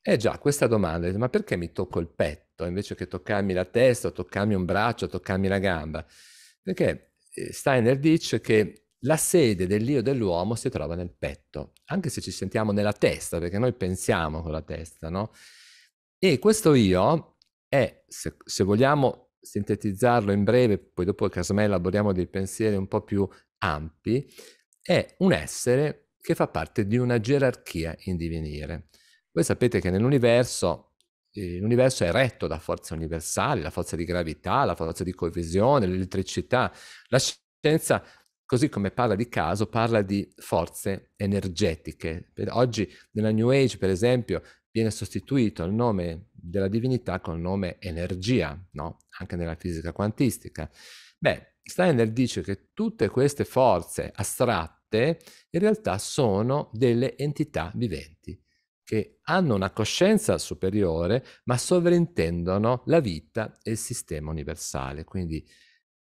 E già questa domanda, ma perché mi tocco il petto invece che toccarmi la testa, toccarmi un braccio, toccarmi la gamba? Perché eh, Steiner dice che la sede dell'io dell'uomo si trova nel petto, anche se ci sentiamo nella testa, perché noi pensiamo con la testa, no? E questo io è, se, se vogliamo sintetizzarlo in breve, poi dopo casomai elaboriamo dei pensieri un po' più ampi, è un essere che fa parte di una gerarchia in divenire. Voi sapete che nell'universo eh, l'universo è retto da forze universali, la forza di gravità, la forza di coesione, l'elettricità. La scienza, così come parla di caso, parla di forze energetiche. Oggi nella New Age, per esempio, viene sostituito il nome della divinità col nome energia, no? anche nella fisica quantistica. Beh, Steiner dice che tutte queste forze astratte in realtà sono delle entità viventi che hanno una coscienza superiore ma sovrintendono la vita e il sistema universale. Quindi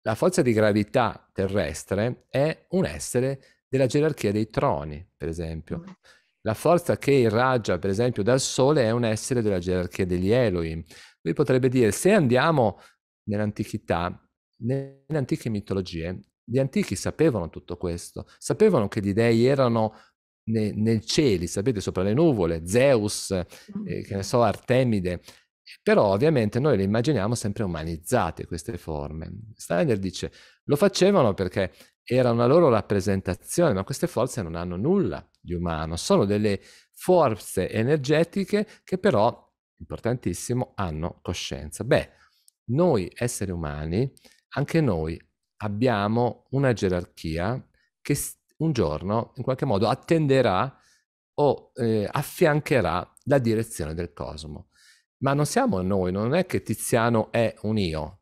la forza di gravità terrestre è un essere della gerarchia dei troni, per esempio. Mm. La forza che irraggia, per esempio, dal Sole è un essere della gerarchia degli Elohim. Lui potrebbe dire, se andiamo nell'antichità, nelle antiche mitologie, gli antichi sapevano tutto questo, sapevano che gli dei erano nei, nei cieli, sapete, sopra le nuvole, Zeus, eh, mm. che ne so, Artemide, però ovviamente noi le immaginiamo sempre umanizzate queste forme. Steiner dice, lo facevano perché era una loro rappresentazione, ma queste forze non hanno nulla di umano, sono delle forze energetiche che però, importantissimo, hanno coscienza. Beh, noi esseri umani, anche noi abbiamo una gerarchia che un giorno in qualche modo attenderà o eh, affiancherà la direzione del cosmo. Ma non siamo noi, non è che Tiziano è un io,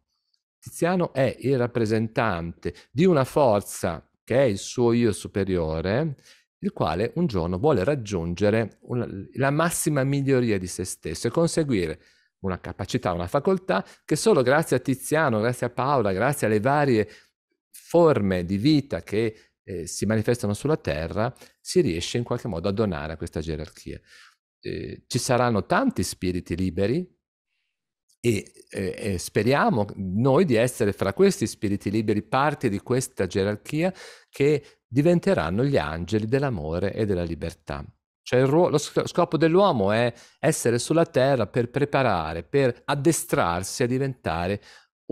Tiziano è il rappresentante di una forza che è il suo io superiore, il quale un giorno vuole raggiungere una, la massima miglioria di se stesso e conseguire una capacità, una facoltà che solo grazie a Tiziano, grazie a Paola, grazie alle varie forme di vita che eh, si manifestano sulla Terra, si riesce in qualche modo a donare a questa gerarchia. Eh, ci saranno tanti spiriti liberi e eh, speriamo noi di essere fra questi spiriti liberi, parte di questa gerarchia che diventeranno gli angeli dell'amore e della libertà. Cioè ruolo, lo scopo dell'uomo è essere sulla terra per preparare, per addestrarsi a diventare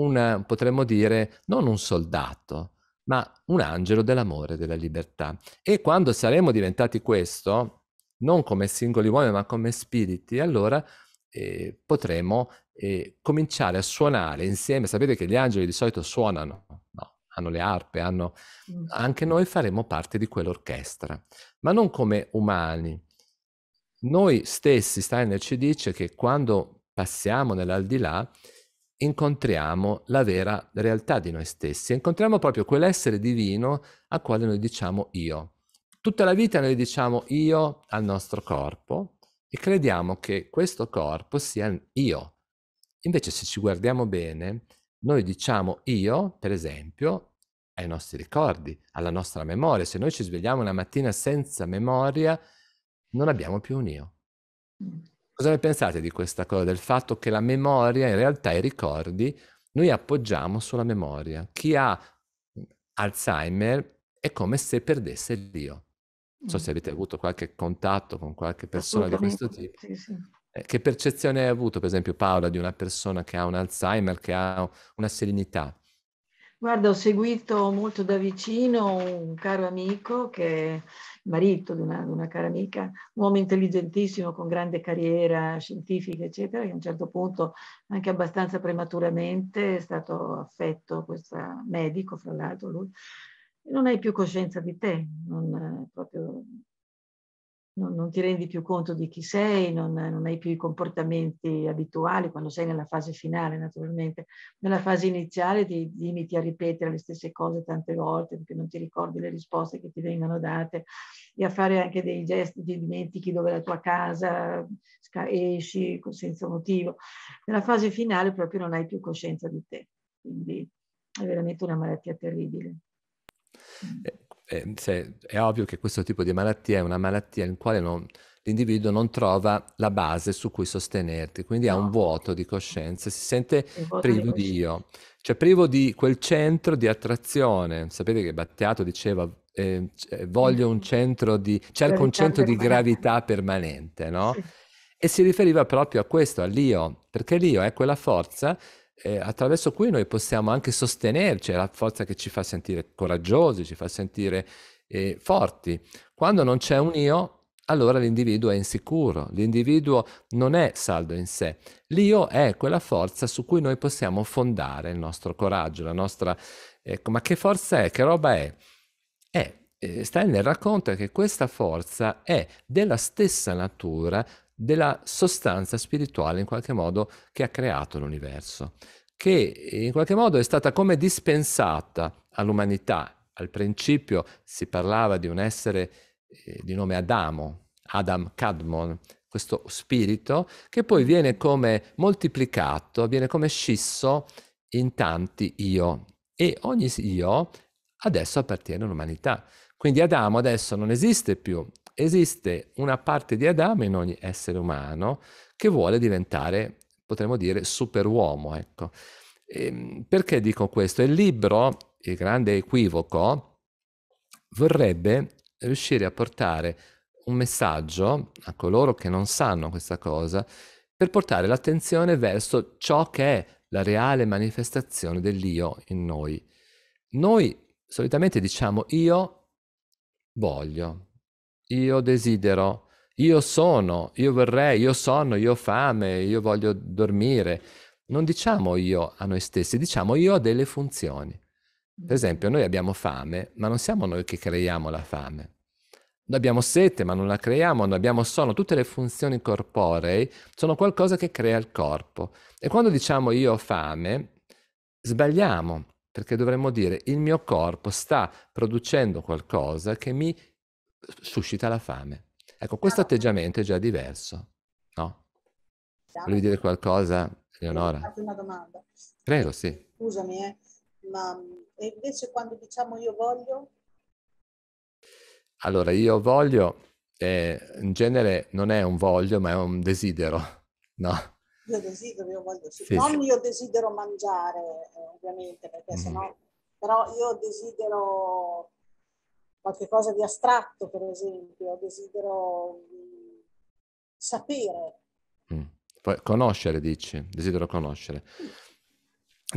un, potremmo dire, non un soldato, ma un angelo dell'amore e della libertà. E quando saremo diventati questo, non come singoli uomini, ma come spiriti, allora eh, potremo e cominciare a suonare insieme. Sapete che gli angeli di solito suonano, no, hanno le arpe, hanno... Mm. anche noi faremo parte di quell'orchestra, ma non come umani. Noi stessi, Steiner ci dice che quando passiamo nell'aldilà incontriamo la vera realtà di noi stessi, incontriamo proprio quell'essere divino a quale noi diciamo io. Tutta la vita noi diciamo io al nostro corpo e crediamo che questo corpo sia io, Invece se ci guardiamo bene, noi diciamo io, per esempio, ai nostri ricordi, alla nostra memoria. Se noi ci svegliamo una mattina senza memoria, non abbiamo più un io. Mm. Cosa ne pensate di questa cosa, del fatto che la memoria, in realtà i ricordi, noi appoggiamo sulla memoria. Chi ha mm, Alzheimer è come se perdesse l'io. Non so se avete mm. avuto qualche contatto con qualche persona di questo tipo. Sì, sì. Eh, che percezione hai avuto, per esempio, Paola, di una persona che ha un Alzheimer, che ha una serenità? Guarda, ho seguito molto da vicino un caro amico che è marito di una, di una cara amica, un uomo intelligentissimo con grande carriera scientifica, eccetera, che a un certo punto, anche abbastanza prematuramente, è stato affetto, questo medico, fra l'altro, lui, non hai più coscienza di te, non, eh, proprio non, non, ti rendi più conto di chi sei, non, non, hai più i comportamenti abituali quando sei nella fase finale, naturalmente. Nella fase iniziale ti limiti a ripetere le stesse cose tante volte perché non ti ricordi le risposte che ti vengono date e a fare anche dei gesti, ti dimentichi dove è la tua casa, esci senza motivo. Nella fase finale proprio non hai più coscienza di te, quindi è veramente una malattia terribile. Eh, eh, se, è ovvio che questo tipo di malattia è una malattia in quale non, l'individuo non trova la base su cui sostenerti, quindi no. ha un vuoto di coscienza, si sente privo di, io, cioè privo di quel centro di attrazione. Sapete che Batteato diceva ehm, eh, voglio un mm-hmm. centro di, cerco un centro di gravità permanente, no? E si riferiva proprio a questo, all'io, perché l'io è quella forza eh, attraverso cui noi possiamo anche sostenerci, è la forza che ci fa sentire coraggiosi, ci fa sentire eh, forti. Quando non c'è un io, allora l'individuo è insicuro, l'individuo non è saldo in sé. L'io è quella forza su cui noi possiamo fondare il nostro coraggio, la nostra... Ecco, ma che forza è? Che roba è? È, eh, Steiner racconta che questa forza è della stessa natura della sostanza spirituale in qualche modo che ha creato l'universo, che in qualche modo è stata come dispensata all'umanità. Al principio si parlava di un essere eh, di nome Adamo, Adam Cadmon, questo spirito che poi viene come moltiplicato, viene come scisso in tanti io e ogni io adesso appartiene all'umanità. Quindi Adamo adesso non esiste più, esiste una parte di Adamo in ogni essere umano che vuole diventare, potremmo dire, superuomo. Ecco. E ehm, perché dico questo? Il libro, il grande equivoco, vorrebbe riuscire a portare un messaggio a coloro che non sanno questa cosa, per portare l'attenzione verso ciò che è la reale manifestazione dell'io in noi. Noi solitamente diciamo io voglio, io desidero, io sono, io vorrei, io sono, io ho fame, io voglio dormire. Non diciamo io a noi stessi, diciamo io ho delle funzioni. Per mm. esempio, noi abbiamo fame, ma non siamo noi che creiamo la fame. Noi abbiamo sete, ma non la creiamo, noi abbiamo sonno, tutte le funzioni corporee sono qualcosa che crea il corpo. E quando diciamo io ho fame, sbagliamo, perché dovremmo dire il mio corpo sta producendo qualcosa che mi suscita la fame. Ecco, questo atteggiamento è già diverso, no? Volevi dire qualcosa, Leonora? Faccio una domanda. Prego, sì. Scusami, eh, ma mm, invece quando diciamo io voglio? Allora, io voglio, eh, in genere non è un voglio, ma è un desidero, no? Io desidero, io voglio, sì. sì non sì. io desidero mangiare, eh, ovviamente, perché mm. sennò, però io desidero qualcosa di astratto, per esempio, desidero mm, sapere. Mm. Conoscere, dici, desidero conoscere.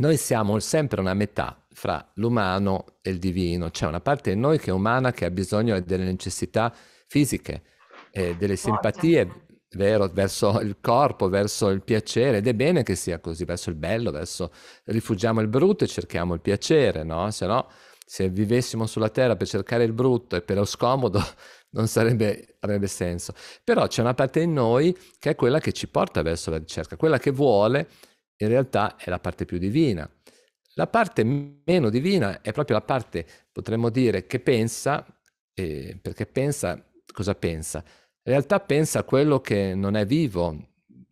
Noi siamo sempre una metà fra l'umano e il divino, c'è una parte di noi che è umana che ha bisogno delle necessità fisiche, eh, delle simpatie vero, verso il corpo, verso il piacere, ed è bene che sia così, verso il bello, verso rifugiamo il brutto e cerchiamo il piacere, no? Se no, se vivessimo sulla terra per cercare il brutto e per lo scomodo, non sarebbe, avrebbe senso. Però c'è una parte in noi che è quella che ci porta verso la ricerca, quella che vuole in realtà è la parte più divina. La parte meno divina è proprio la parte, potremmo dire, che pensa, eh, perché pensa, cosa pensa? In realtà pensa a quello che non è vivo,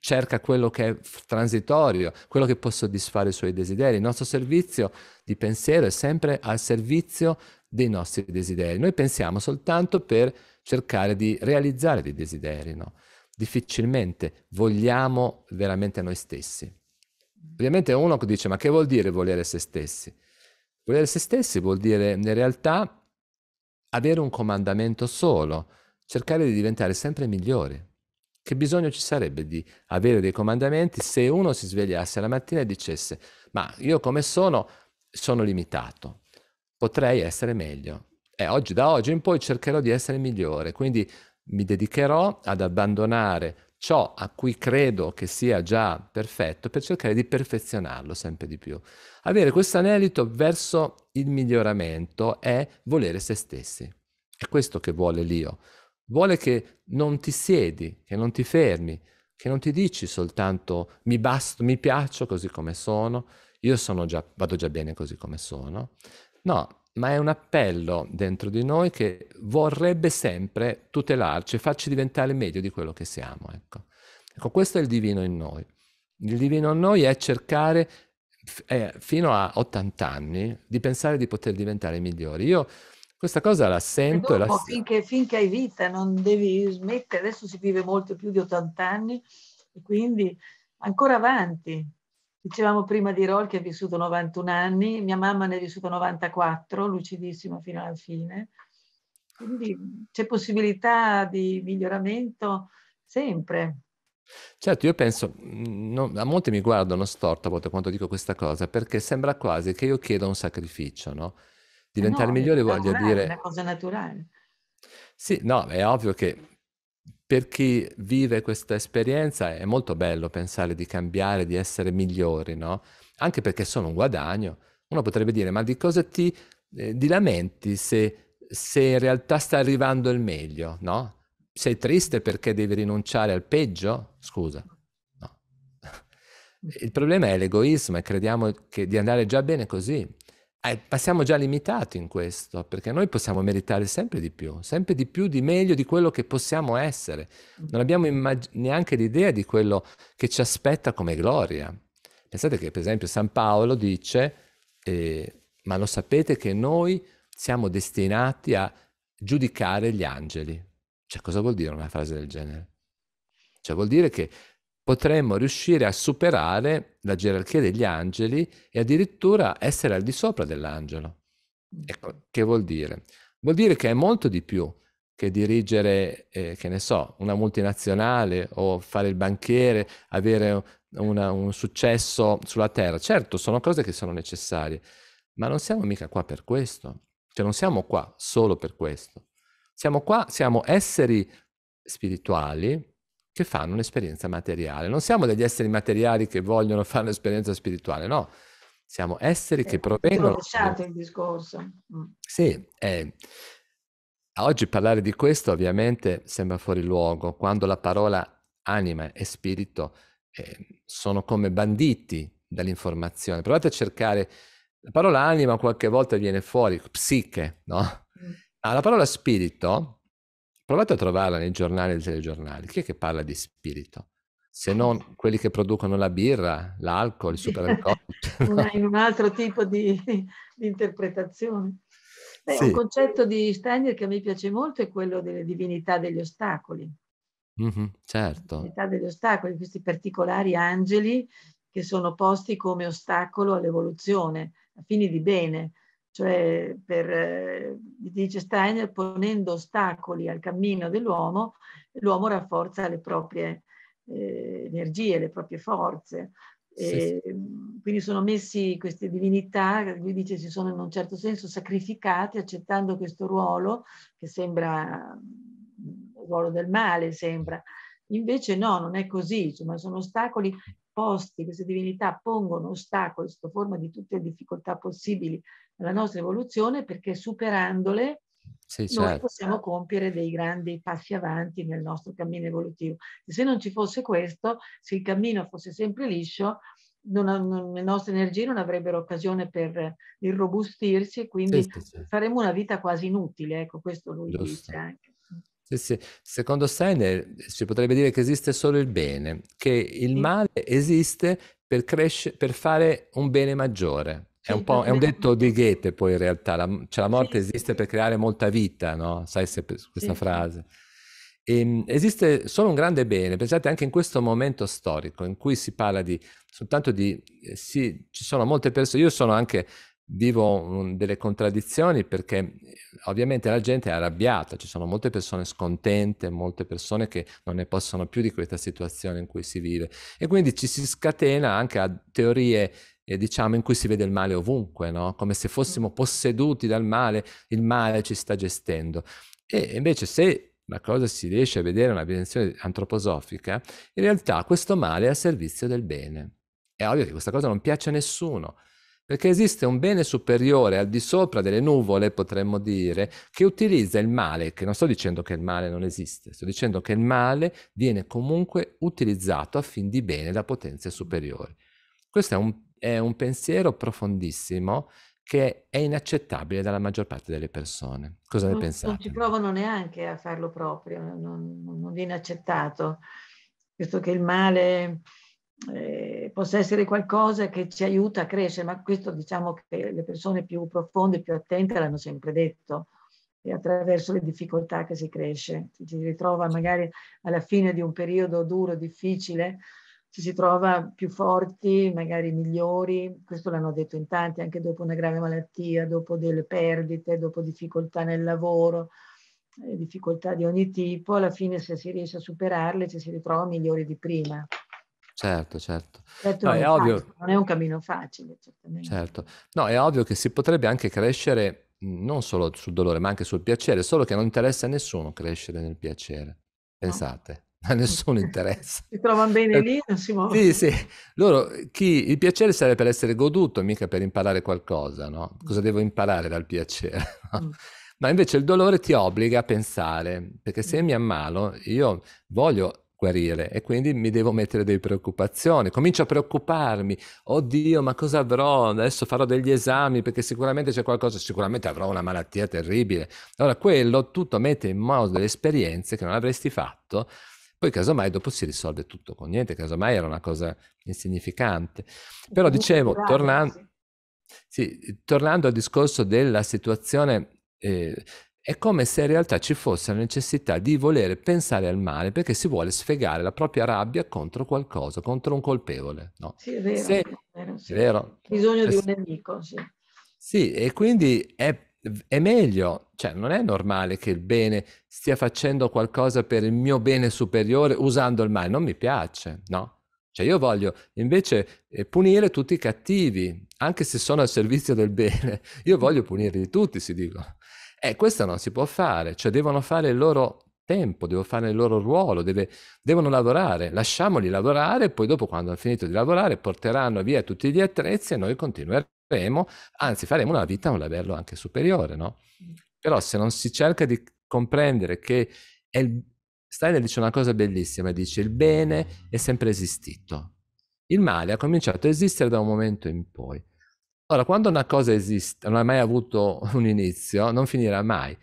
cerca quello che è transitorio, quello che può soddisfare i suoi desideri. Il nostro servizio di pensiero è sempre al servizio dei nostri desideri. Noi pensiamo soltanto per cercare di realizzare dei desideri, no? difficilmente vogliamo veramente noi stessi. Ovviamente uno dice ma che vuol dire volere se stessi? Volere se stessi vuol dire in realtà avere un comandamento solo, cercare di diventare sempre migliore. Che bisogno ci sarebbe di avere dei comandamenti se uno si svegliasse la mattina e dicesse, ma io come sono, sono limitato, potrei essere meglio. E oggi, da oggi in poi cercherò di essere migliore, quindi mi dedicherò ad abbandonare ciò a cui credo che sia già perfetto per cercare di perfezionarlo sempre di più. Avere questo anelito verso il miglioramento è volere se stessi. È questo che vuole l'io. Vuole che non ti siedi, che non ti fermi, che non ti dici soltanto mi basto, mi piaccio così come sono, io sono già, vado già bene così come sono. No, ma è un appello dentro di noi che vorrebbe sempre tutelarci, farci diventare meglio di quello che siamo. Ecco. ecco, questo è il divino in noi. Il divino in noi è cercare eh, fino a 80 anni di pensare di poter diventare migliori. Io questa cosa la sento e, dopo, e la finché, finché hai vita non devi smettere, adesso si vive molto più di 80 anni e quindi ancora avanti. Dicevamo prima di Rol che ha vissuto 91 anni, mia mamma ne ha vissuto 94, lucidissima fino alla fine. Quindi c'è possibilità di miglioramento sempre. Certo, io penso, no, a molti mi guardano storta a volte quando dico questa cosa, perché sembra quasi che io chieda un sacrificio, no? Diventare no, migliore voglia dire... È una cosa naturale. Sì, no, è ovvio che per chi vive questa esperienza è molto bello pensare di cambiare, di essere migliori, no? Anche perché sono un guadagno. Uno potrebbe dire, ma di cosa ti, eh, ti lamenti se, se, in realtà sta arrivando il meglio, no? Sei triste perché devi rinunciare al peggio? Scusa, no. Il problema è l'egoismo e crediamo che, di andare già bene così. Eh, passiamo già limitati in questo, perché noi possiamo meritare sempre di più, sempre di più, di meglio di quello che possiamo essere. Non abbiamo immag- neanche l'idea di quello che ci aspetta come gloria. Pensate che per esempio San Paolo dice, eh, ma lo sapete che noi siamo destinati a giudicare gli angeli. Cioè cosa vuol dire una frase del genere? Cioè vuol dire che potremmo riuscire a superare la gerarchia degli angeli e addirittura essere al di sopra dell'angelo. Mm. Ecco, che vuol dire? Vuol dire che è molto di più che dirigere, eh, che ne so, una multinazionale o fare il banchiere, avere una, un successo sulla terra. Certo, sono cose che sono necessarie, ma non siamo mica qua per questo. Cioè non siamo qua solo per questo. Siamo qua, siamo esseri spirituali che fanno un'esperienza materiale. Non siamo degli esseri materiali che vogliono fare un'esperienza spirituale, no. Siamo esseri che eh, provengono... Rovesciato il discorso. Mm. Sì, eh, oggi parlare di questo ovviamente sembra fuori luogo, quando la parola anima e spirito eh, sono come banditi dall'informazione. Provate a cercare... La parola anima qualche volta viene fuori, psiche, no? Ma mm. ah, la parola spirito Provate a trovarla nei giornali e nei telegiornali. Chi è che parla di spirito? Se non quelli che producono la birra, l'alcol, il superalcol. In un altro tipo di, di interpretazione. Beh, sì. Un concetto di Steiner che a me piace molto è quello delle divinità degli ostacoli. Mm-hmm, certo. Divinità degli ostacoli, questi particolari angeli che sono posti come ostacolo all'evoluzione, a fini di bene cioè per eh, dice Steiner, ponendo ostacoli al cammino dell'uomo, l'uomo rafforza le proprie eh, energie, le proprie forze. E, sì, sì. Ehm, quindi sono messi queste divinità, lui dice si sono in un certo senso sacrificati accettando questo ruolo che sembra mm, il ruolo del male, sembra. Invece no, non è così, insomma sono ostacoli posti, queste divinità pongono ostacoli sotto forma di tutte le difficoltà possibili alla nostra evoluzione perché superandole sì, certo. possiamo compiere dei grandi passi avanti nel nostro cammino evolutivo. E se non ci fosse questo, se il cammino fosse sempre liscio, non, non, le nostre energie non avrebbero occasione per irrobustirsi e quindi sì, sì, faremmo una vita quasi inutile. Ecco, questo lui Giusto. dice anche. Sì, sì. Secondo Steiner si potrebbe dire che esiste solo il bene, che il male esiste per, cresce, per fare un bene maggiore. È un, è un, detto di Goethe poi in realtà, la, cioè la morte esiste per creare molta vita, no? Sai se, questa sì. frase. E, ehm, esiste solo un grande bene, pensate anche in questo momento storico in cui si parla di, soltanto di, eh, sì, ci sono molte persone, io sono anche vivo un, delle contraddizioni perché eh, ovviamente la gente è arrabbiata, ci sono molte persone scontente, molte persone che non ne possono più di questa situazione in cui si vive e quindi ci si scatena anche a teorie eh, diciamo in cui si vede il male ovunque, no? come se fossimo posseduti dal male, il male ci sta gestendo. E invece se la cosa si riesce a vedere una dimensione antroposofica, in realtà questo male è a servizio del bene. È ovvio che questa cosa non piace a nessuno, perché esiste un bene superiore al di sopra delle nuvole, potremmo dire, che utilizza il male, che non sto dicendo che il male non esiste, sto dicendo che il male viene comunque utilizzato a fin di bene da potenze superiori. Questo è un, è un pensiero profondissimo che è inaccettabile dalla maggior parte delle persone. Cosa ne non, pensate? Non ci provano neanche a farlo proprio, non, non viene accettato, visto che il male eh, possa essere qualcosa che ci aiuta a crescere, ma questo diciamo che le persone più profonde, più attente l'hanno sempre detto, è attraverso le difficoltà che si cresce, ci si ritrova magari alla fine di un periodo duro, difficile, ci si trova più forti, magari migliori, questo l'hanno detto in tanti, anche dopo una grave malattia, dopo delle perdite, dopo difficoltà nel lavoro, eh, difficoltà di ogni tipo, alla fine se si riesce a superarle ci si ritrova migliori di prima. Certo, certo. certo no, è, è ovvio. non è un cammino facile, certamente. Certo. No, è ovvio che si potrebbe anche crescere mhmm, non solo sul dolore, ma anche sul piacere, solo che non interessa a nessuno crescere nel piacere. Pensate. No a nessuno interessa. Si trovano bene eh, lì, non si muovono. Sì, sì. Loro, chi, il piacere serve per essere goduto, mica per imparare qualcosa, no? Mm. Cosa devo imparare dal piacere? Mm. Ma invece il dolore ti obbliga a pensare, perché se mm. mi ammalo, io voglio guarire e quindi mi devo mettere delle preoccupazioni, comincio a preoccuparmi, oddio ma cosa avrò, adesso farò degli esami perché sicuramente c'è qualcosa, sicuramente avrò una malattia terribile, allora quello tutto mette in modo delle esperienze che non avresti fatto, poi casomai dopo si risolve tutto con niente, casomai era una cosa insignificante, però dicevo, tornando, sì, tornando al discorso della situazione eh, è come se in realtà ci fosse la necessità di volere pensare al male perché si vuole sfegare la propria rabbia contro qualcosa, contro un colpevole. No? Sì, è vero. Se, è vero, sì. È vero. Bisogno eh, di un nemico, sì. Sì, e quindi è, è meglio, cioè non è normale che il bene stia facendo qualcosa per il mio bene superiore usando il male, non mi piace, no? Cioè io voglio invece eh, punire tutti i cattivi, anche se sono al servizio del bene, io voglio punirli tutti, si dicono. Eh, questo non si può fare, cioè devono fare il loro tempo, devono fare il loro ruolo, deve, devono lavorare, lasciamoli lavorare, poi dopo quando hanno finito di lavorare porteranno via tutti gli attrezzi e noi continueremo, anzi faremo una vita, un livello anche superiore, no? Però se non si cerca di comprendere che è il, Steiner dice una cosa bellissima, dice il bene è sempre esistito, il male ha cominciato a esistere da un momento in poi. Ora, quando una cosa esiste, non ha mai avuto un inizio, non finirà mai.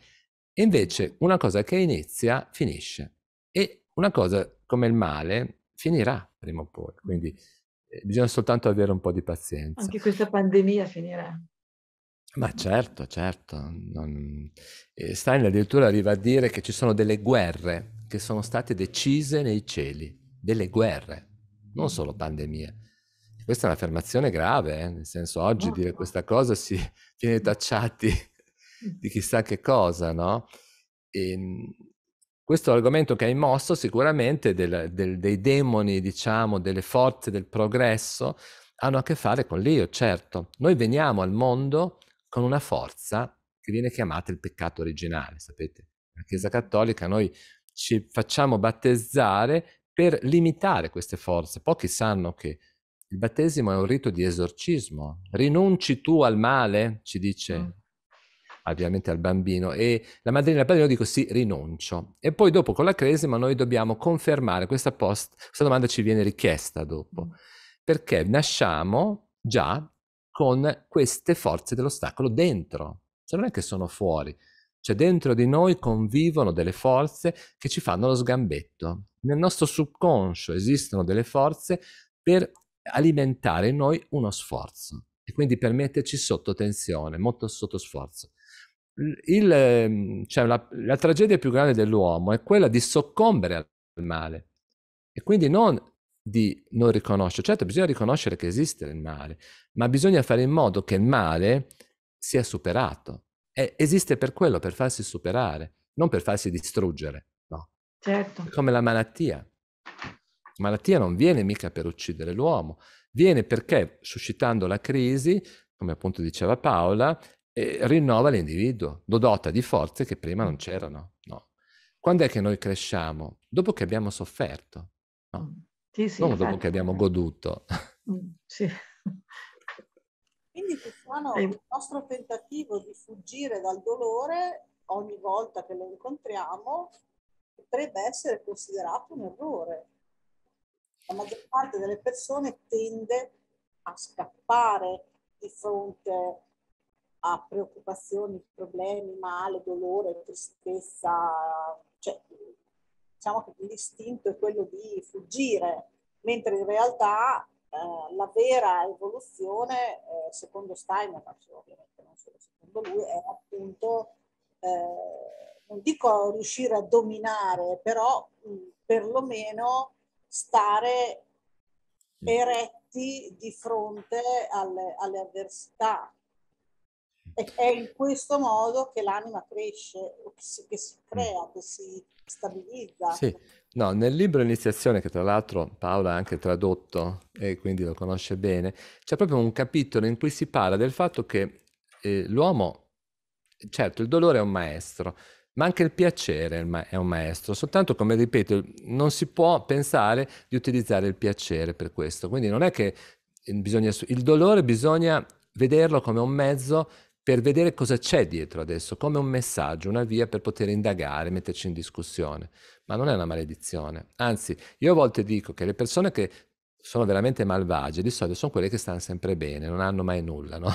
invece una cosa che inizia, finisce. E una cosa come il male finirà prima o poi. Quindi eh, bisogna soltanto avere un po' di pazienza. Anche questa pandemia finirà. Ma certo, certo. Non... Eh, Stein addirittura arriva a dire che ci sono delle guerre che sono state decise nei cieli, delle guerre, non solo pandemie. Questa è un'affermazione grave, eh? nel senso oggi no, dire no. questa cosa si viene tacciati di chissà che cosa, no? E, ehm, questo argomento che hai mosso sicuramente del, del, dei demoni, diciamo, delle forze del progresso, hanno a che fare con l'io, certo. Noi veniamo al mondo con una forza che viene chiamata il peccato originale, sapete? La Chiesa Cattolica noi ci facciamo battezzare per limitare queste forze. Pochi sanno che il battesimo è un rito di esorcismo. Rinunci tu al male, ci dice mm. ovviamente al bambino, e la madrina e il padrino dicono sì, rinuncio. E poi dopo con la cresima noi dobbiamo confermare questa, post, questa domanda ci viene richiesta dopo, mm. perché nasciamo già con queste forze dell'ostacolo dentro, cioè non è che sono fuori, cioè dentro di noi convivono delle forze che ci fanno lo sgambetto. Nel nostro subconscio esistono delle forze per alimentare in noi uno sforzo e quindi per metterci sotto tensione, molto sotto sforzo. Il, ehm, cioè la, la, tragedia più grande dell'uomo è quella di soccombere al male e quindi non di non riconoscere. Certo, bisogna riconoscere che esiste il male, ma bisogna fare in modo che il male sia superato. E esiste per quello, per farsi superare, non per farsi distruggere. No? Certo. Come la malattia malattia non viene mica per uccidere l'uomo, viene perché suscitando la crisi, come appunto diceva Paola, eh, rinnova l'individuo, lo dota di forze che prima non mm. c'erano. No. Quando è che noi cresciamo? Dopo che abbiamo sofferto, no? Mm. Sì, sì, non infatti. dopo che abbiamo eh. goduto. Mm, sì. Quindi Tiziano, ehm il nostro tentativo di fuggire dal dolore ogni volta che lo incontriamo potrebbe essere considerato un errore la maggior parte delle persone tende a scappare di fronte a preoccupazioni, problemi, male, dolore, tristezza, cioè, diciamo che l'istinto è quello di fuggire, mentre in realtà eh, la vera evoluzione, eh, secondo Steiner, ma ovviamente non solo secondo lui, è appunto, eh, non dico riuscire a dominare, però mh, perlomeno stare mm. eretti di fronte alle, alle avversità. E è in questo modo che l'anima cresce, che si, che si crea, mm. che si stabilizza. Sì, no, nel libro Iniziazione, che tra l'altro Paola ha anche tradotto e quindi lo conosce bene, c'è proprio un capitolo in cui si parla del fatto che eh, l'uomo, certo, il dolore è un maestro, ma anche il piacere è un maestro, soltanto come ripeto non si può pensare di utilizzare il piacere per questo, quindi non è che ehm, bisogna, il dolore bisogna vederlo come un mezzo per vedere cosa c'è dietro adesso, come un messaggio, una via per poter indagare, metterci in discussione, ma non è una maledizione, anzi io a volte dico che le persone che sono veramente malvagie di solito sono quelle che stanno sempre bene, non hanno mai nulla, no?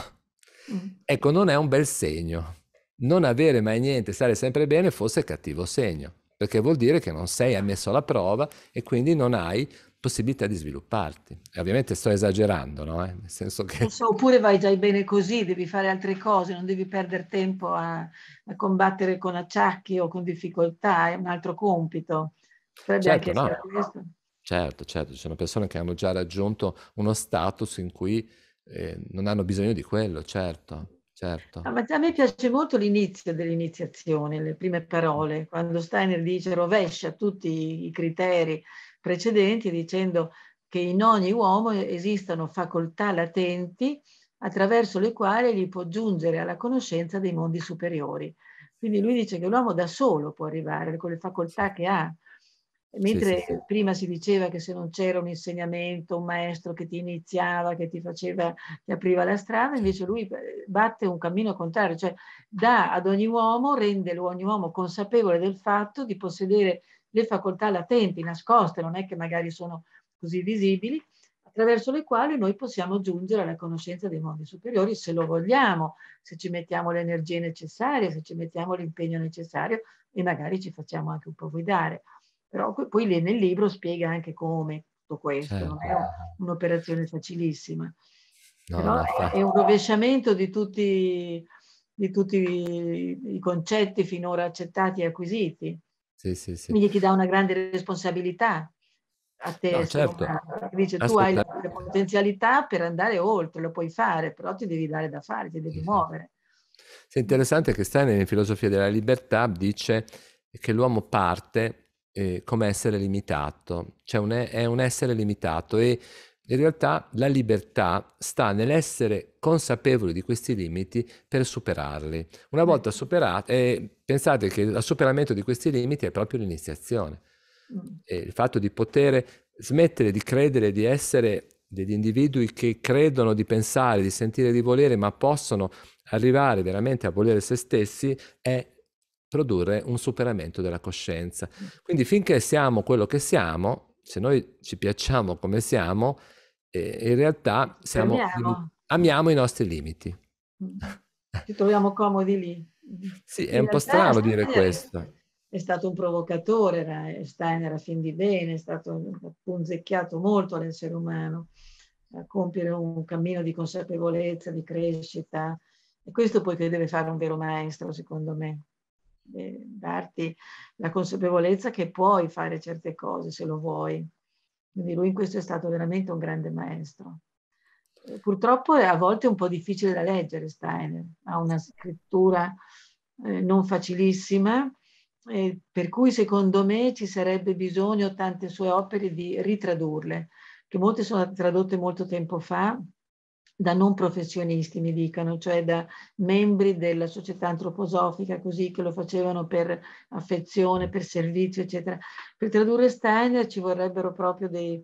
Mm. Ecco, non è un bel segno non avere mai niente, stare sempre bene, fosse cattivo segno, perché vuol dire che non sei ammesso alla prova e quindi non hai possibilità di svilupparti. E ovviamente sto esagerando, no? Eh? Nel senso che... So, oppure vai già bene così, devi fare altre cose, non devi perdere tempo a, a combattere con acciacchi o con difficoltà, è un altro compito. Sarebbe certo, anche essere no. Certo, certo, ci sono persone che hanno già raggiunto uno status in cui eh, non hanno bisogno di quello, certo. Certo. Ah, a me piace molto l'inizio dell'iniziazione, le prime parole, quando Steiner dice rovescia tutti i criteri precedenti dicendo che in ogni uomo esistono facoltà latenti attraverso le quali gli può giungere alla conoscenza dei mondi superiori. Quindi lui dice che l'uomo da solo può arrivare con le facoltà che ha, Mentre sì, sì, sì. prima si diceva che se non c'era un insegnamento, un maestro che ti iniziava, che ti faceva, ti apriva la strada, invece lui eh, batte un cammino contrario, cioè dà ad ogni uomo, rende ogni uomo consapevole del fatto di possedere le facoltà latenti, nascoste, non è che magari sono così visibili, attraverso le quali noi possiamo giungere alla conoscenza dei mondi superiori se lo vogliamo, se ci mettiamo le energie necessarie, se ci mettiamo l'impegno necessario e magari ci facciamo anche un po' guidare. Però poi nel libro spiega anche come tutto questo, certo. non è certo. un'operazione facilissima. No, no, è, un rovesciamento di tutti, di tutti i, concetti finora accettati e acquisiti. Sì, sì, sì. Quindi ti dà una grande responsabilità a te. No, certo. Dice tu hai le potenzialità per andare oltre, lo puoi fare, però ti devi dare da fare, ti devi muovere. Sì, è interessante che Stein in Filosofia della Libertà dice che l'uomo parte eh, come essere limitato, cioè un, è un essere limitato e in realtà la libertà sta nell'essere consapevoli di questi limiti per superarli. Una mm. volta superati, eh, pensate che il superamento di questi limiti è proprio l'iniziazione. Mm. E il fatto di poter smettere di credere di essere degli individui che credono di pensare, di sentire, di volere, ma possono arrivare veramente a volere se stessi, è produrre un superamento della coscienza. Mm. Quindi finché siamo quello che siamo, se noi ci piacciamo come siamo, eh, in realtà siamo, amiamo. amiamo. i nostri limiti. Mm. Ci troviamo comodi lì. Sì, in è un po' strano dire questo. È stato un provocatore, Steiner a fin di bene, è stato punzecchiato molto all'essere umano a compiere un cammino di consapevolezza, di crescita. E questo poi che deve fare un vero maestro, secondo me darti la consapevolezza che puoi fare certe cose se lo vuoi. Quindi lui in questo è stato veramente un grande maestro. Eh, purtroppo è a volte un po' difficile da leggere Steiner, ha una scrittura eh, non facilissima, eh, per cui secondo me ci sarebbe bisogno tante sue opere di ritradurle, che molte sono tradotte molto tempo fa, da non professionisti, mi dicono, cioè da membri della società antroposofica, così che lo facevano per affezione, per servizio, eccetera. Per tradurre Steiner ci vorrebbero proprio dei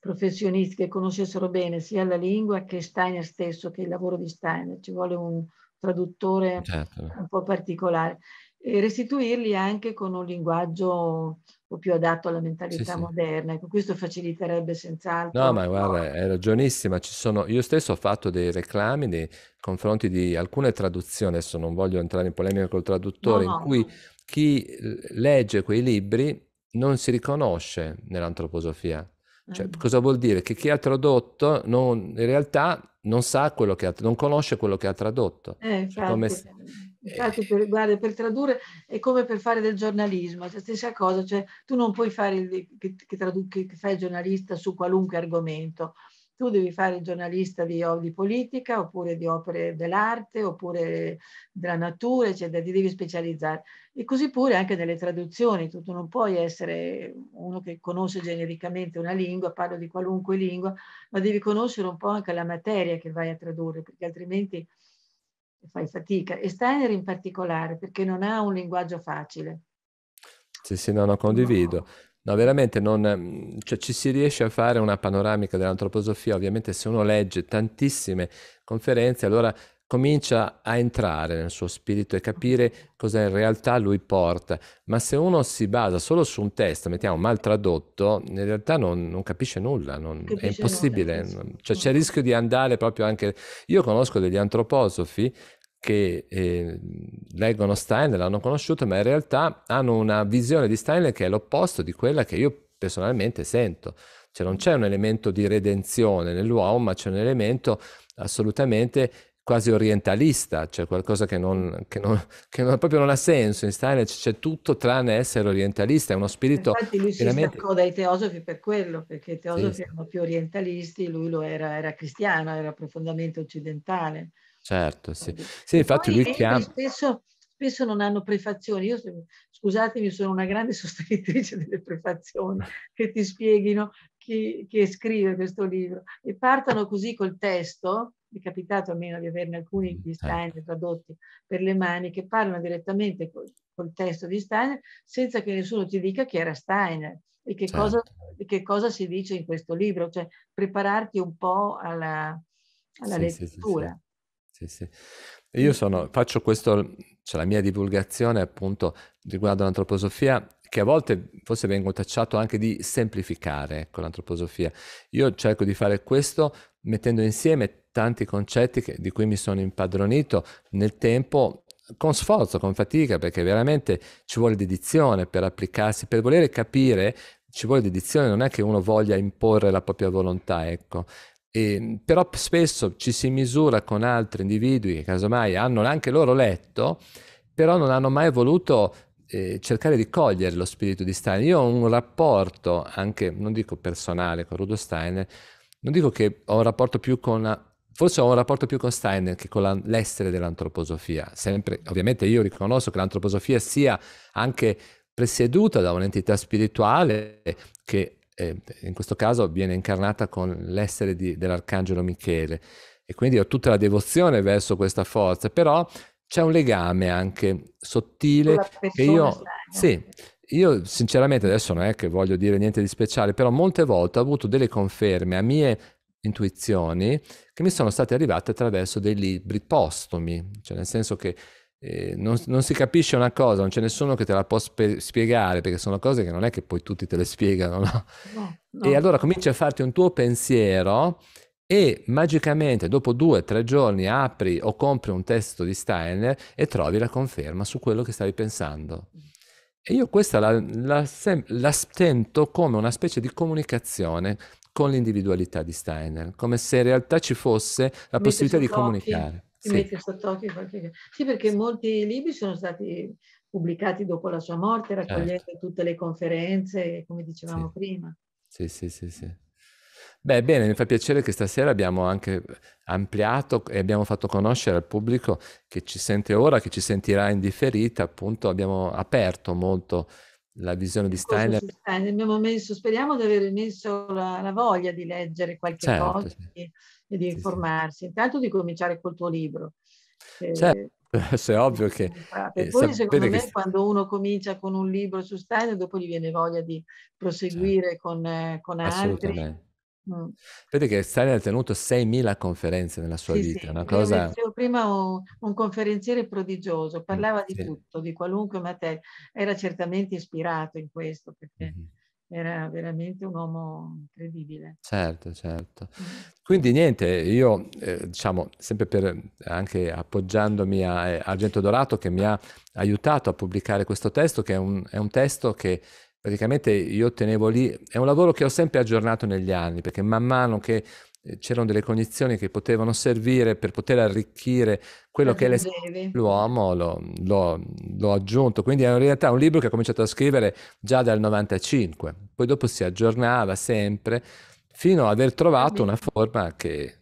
professionisti che conoscessero bene sia la lingua che Steiner stesso, che il lavoro di Steiner. Ci vuole un traduttore certo. un po' particolare. E restituirli anche con un linguaggio più adatto alla mentalità sì, moderna. Ecco, questo faciliterebbe senz'altro. No, ma guarda, hai ragionissima. Sono... io stesso ho fatto dei reclami nei confronti di alcune traduzioni, adesso non voglio entrare in polemica col traduttore, no, no. in cui chi legge quei libri non si riconosce nell'antroposofia. Cioè, ah. cosa vuol dire? Che chi ha tradotto non, in realtà non sa quello che ha, non conosce quello che ha tradotto. Eh, cioè, come, Infatti, per, guarda, per tradurre è come per fare del giornalismo, la cioè, stessa cosa, cioè tu non puoi fare il, che, che, tradu- che, che fai giornalista su qualunque argomento, tu devi fare il giornalista di, di, politica oppure di opere dell'arte oppure della natura, eccetera, ti devi specializzare. E così pure anche nelle traduzioni, tu, tu non puoi essere uno che conosce genericamente una lingua, parlo di qualunque lingua, ma devi conoscere un po' anche la materia che vai a tradurre, perché altrimenti fai fatica. E Steiner in particolare, perché non ha un linguaggio facile. Sì, sì, no, no, condivido. No. No, veramente non, mhmm, cioè, ci si riesce a fare una panoramica dell'antroposofia, ovviamente se uno legge tantissime conferenze, allora comincia a entrare nel suo spirito e capire cosa in realtà lui porta, ma se uno si basa solo su un testo, mettiamo mal tradotto, in realtà non, non capisce nulla, non, capisce è impossibile, nulla, cioè, c'è il rischio di andare proprio anche... Io conosco degli antroposofi che eh, leggono Steiner, l'hanno conosciuto, ma in realtà hanno una visione di Steiner che è l'opposto di quella che io personalmente sento. Cioè non c'è un elemento di redenzione nell'uomo, ma c'è un elemento assolutamente quasi orientalista, cioè qualcosa che, non, che, non, che non, proprio non ha senso. In Steiner c'è tutto tranne essere orientalista, è uno spirito... Infatti lui veramente... si staccò dai teosofi per quello, perché i teosofi sì. erano più orientalisti, lui lo era, era cristiano, era profondamente occidentale. Certo, sì. sì infatti lui chiama... Spesso, spesso, non hanno prefazioni. Io, scusatemi, sono una grande sostenitrice delle prefazioni, che ti spieghino chi, chi scrive questo libro. E partano così col testo, mi è capitato almeno di averne alcuni mm, di ecco. Steiner tradotti per le mani, che parlano direttamente col, col testo di Steiner, senza che nessuno ti dica chi era Steiner. E che, certo. cosa, che, cosa, si dice in questo libro, cioè prepararti un po' alla, alla sì, lettura. Sì, sì, sì, sì. Io sono, faccio questo, cioè la mia divulgazione appunto riguardo l'antroposofia, che a volte forse vengo tacciato anche di semplificare ecco, l'antroposofia. Io cerco di fare questo mettendo insieme tanti concetti che, di cui mi sono impadronito nel tempo con sforzo, con fatica, perché veramente ci vuole dedizione per applicarsi, per volere capire ci vuole dedizione, non è che uno voglia imporre la propria volontà, ecco. E, ehm, però spesso ci si misura con altri individui che casomai hanno anche loro letto, però non hanno mai voluto eh, cercare di cogliere lo spirito di Steiner. Io ho un rapporto, anche non dico personale con Rudolf Steiner, non dico che ho un rapporto più con... Forse ho un rapporto più con Steiner che con la, l'essere dell'antroposofia. Sempre, ovviamente io riconosco che l'antroposofia sia anche presieduta da un'entità spirituale che eh, in questo caso viene incarnata con l'essere di, dell'arcangelo Michele e quindi ho tutta la devozione verso questa forza, però c'è un legame anche sottile che io, sì, io sinceramente adesso non è che voglio dire niente di speciale, però molte volte ho avuto delle conferme a mie intuizioni che mi sono state arrivate attraverso dei libri postumi, cioè nel senso che eh, non, non, si capisce una cosa, non c'è nessuno che te la può spe- spiegare, perché sono cose che non è che poi tutti te le spiegano, no? No, no. E allora cominci a farti un tuo pensiero e magicamente dopo due o tre giorni apri o compri un testo di Steiner e trovi la conferma su quello che stavi pensando. E io questa la, la, sem- la sento come una specie di comunicazione con l'individualità di Steiner, come se in realtà ci fosse la Mi possibilità di comunicare sì. mette sott'occhio qualche... Sì, perché molti libri sono stati pubblicati dopo la sua morte, certo. raccogliendo certo. tutte le conferenze, come dicevamo sì. prima. Sì, sì, sì, sì. Beh, bene, mi fa piacere che stasera abbiamo anche ampliato e abbiamo fatto conoscere al pubblico che ci sente ora, che ci sentirà indifferita, appunto abbiamo aperto molto la visione di Steiner. Steiner. Abbiamo messo, speriamo di aver messo la, la, voglia di leggere qualche certo, cosa, sì e di sì, informarsi. Sì. Intanto di cominciare col tuo libro. Certo. Questo è ovvio che... E eh, poi secondo me che... quando uno comincia con un libro su Steiner, dopo gli viene voglia di certo. proseguire certo. con, eh, con altri. Mm. Vedi che Steiner ha tenuto 6.000 conferenze nella sua sì, vita, sì. una cosa... Io prima un, un, conferenziere prodigioso, mm, parlava mm, di sì. tutto, di qualunque materia, era certamente ispirato in questo, perché... Mm-hmm era veramente un uomo incredibile. Certo, certo. Mm. Quindi niente, io eh, diciamo sempre per anche appoggiandomi a eh, Argento Dorato che mi ha aiutato a pubblicare questo testo, che è un, è un testo che praticamente io tenevo lì, è un lavoro che ho sempre aggiornato negli anni, perché man mano che c'erano delle cognizioni che potevano servire per poter arricchire quello che l'uomo, l'ho, l'ho, aggiunto. Quindi è in realtà un libro che ha cominciato a scrivere già dal 95, poi dopo si aggiornava sempre fino ad aver trovato una forma che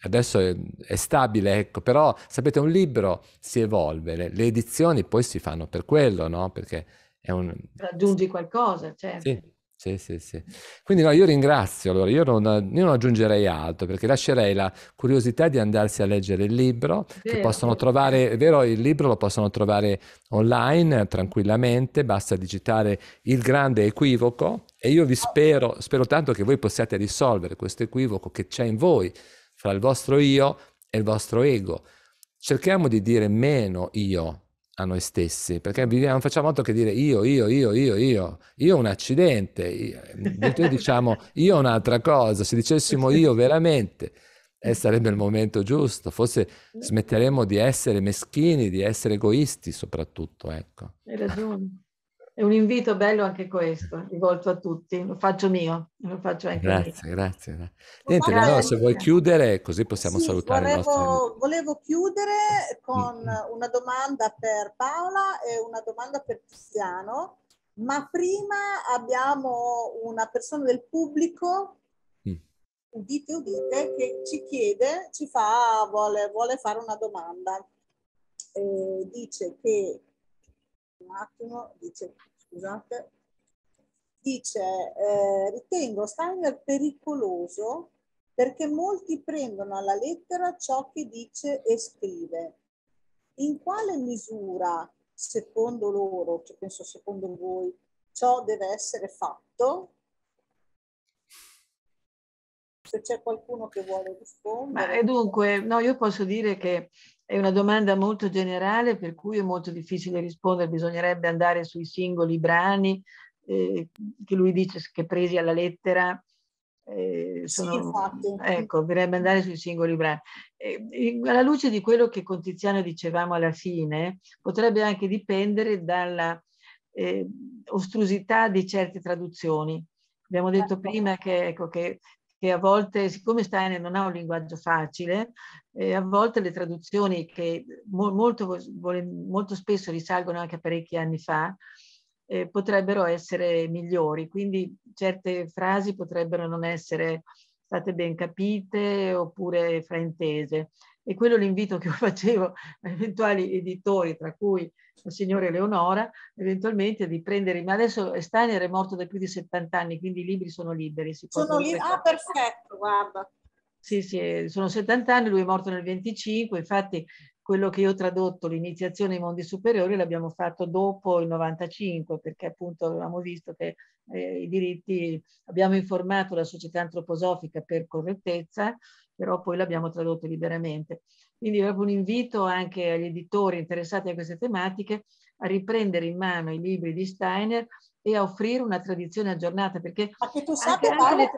adesso è, è stabile, ecco. però sapete un libro si evolve, le, le, edizioni poi si fanno per quello, no? Perché è un... Raggiungi qualcosa, certo. Sì sì, sì, sì. Quindi no, io ringrazio, allora, io non, io non, aggiungerei altro perché lascerei la curiosità di andarsi a leggere il libro, vero. che possono trovare, è vero, il libro lo possono trovare online tranquillamente, basta digitare il grande equivoco e io vi spero, spero tanto che voi possiate risolvere questo equivoco che c'è in voi, fra il vostro io e il vostro ego. Cerchiamo di dire meno io, a noi stessi, perché viviamo, non facciamo altro che dire io, io, io, io, io, io un accidente, io, eh, noi diciamo io un'altra cosa, se dicessimo io veramente eh, sarebbe il momento giusto, forse smetteremmo di essere meschini, di essere egoisti soprattutto, ecco. Hai ragione è un invito bello anche questo, rivolto a tutti, lo faccio mio, lo faccio anche Grazie, io. grazie. grazie. Niente, grazie. se vuoi eh, chiudere così possiamo sì, salutare volevo, nostro... volevo chiudere con mm, mm. una domanda per Paola e una domanda per Cristiano, ma prima abbiamo una persona del pubblico, mm. udite udite, che ci chiede, ci fa, vuole, vuole fare una domanda. Eh, dice che un attimo, dice, scusate, dice, eh, ritengo Steiner pericoloso perché molti prendono alla lettera ciò che dice e scrive. In quale misura, secondo loro, cioè penso secondo voi, ciò deve essere fatto? Se c'è qualcuno che vuole rispondere. Ma, dunque, no, io posso dire che è una domanda molto generale per cui è molto difficile rispondere, bisognerebbe andare sui singoli brani eh, che lui dice che presi alla lettera. Eh, sono, sì, ecco, bisognerebbe andare sui singoli brani. Eh, alla luce di quello che con Tiziano dicevamo alla fine, potrebbe anche dipendere dalla eh, ostrusità di certe traduzioni. Abbiamo detto certo. prima che, ecco, che che a volte, siccome Steiner non ha un linguaggio facile, eh, a volte le traduzioni che mo molto, molto, spesso risalgono anche a parecchi anni fa, eh, potrebbero essere migliori, quindi certe frasi potrebbero non essere state ben capite oppure fraintese. E quello l'invito che facevo a eventuali editori, tra cui la signora Eleonora, eventualmente di prendere, ma adesso Steiner è morto da più di 70 anni, quindi i libri sono liberi. sono liberi, ah perfetto, guarda. Sì, sì, eh, sono 70 anni, lui è morto nel 25, infatti quello che io ho tradotto, l'iniziazione ai mondi superiori, l'abbiamo fatto dopo il 95, perché appunto avevamo visto che eh, i diritti, abbiamo informato la società antroposofica per correttezza, però poi l'abbiamo tradotto liberamente. Quindi proprio un invito anche agli editori interessati a queste tematiche a riprendere in mano i libri di Steiner e a offrire una tradizione aggiornata, perché anche, anche, le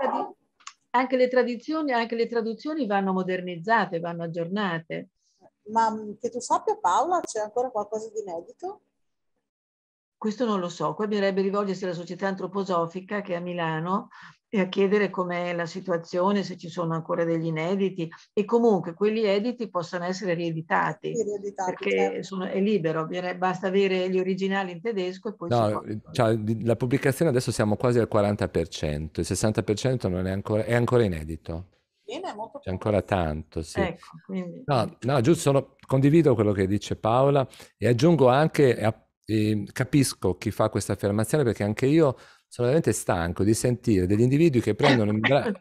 anche, le tradizioni, anche le traduzioni vanno modernizzate, vanno aggiornate ma che tu sappia Paola, c'è ancora qualcosa di inedito? Questo non lo so, qua bisognerebbe rivolgersi alla società antroposofica che è a Milano e a chiedere com'è la situazione, se ci sono ancora degli inediti e comunque quegli editi possano essere rieditati, rieditati perché certo. sono, è libero, basta avere gli originali in tedesco e poi... No, cioè, la pubblicazione adesso siamo quasi al 40%, il 60% non è ancora, è ancora inedito fine è molto C'è ancora tanto, sì. Ecco, quindi... no, no, giusto, sono, condivido quello che dice Paola e aggiungo anche, eh, capisco chi fa questa affermazione perché anche io sono veramente stanco di sentire degli individui che prendono bra-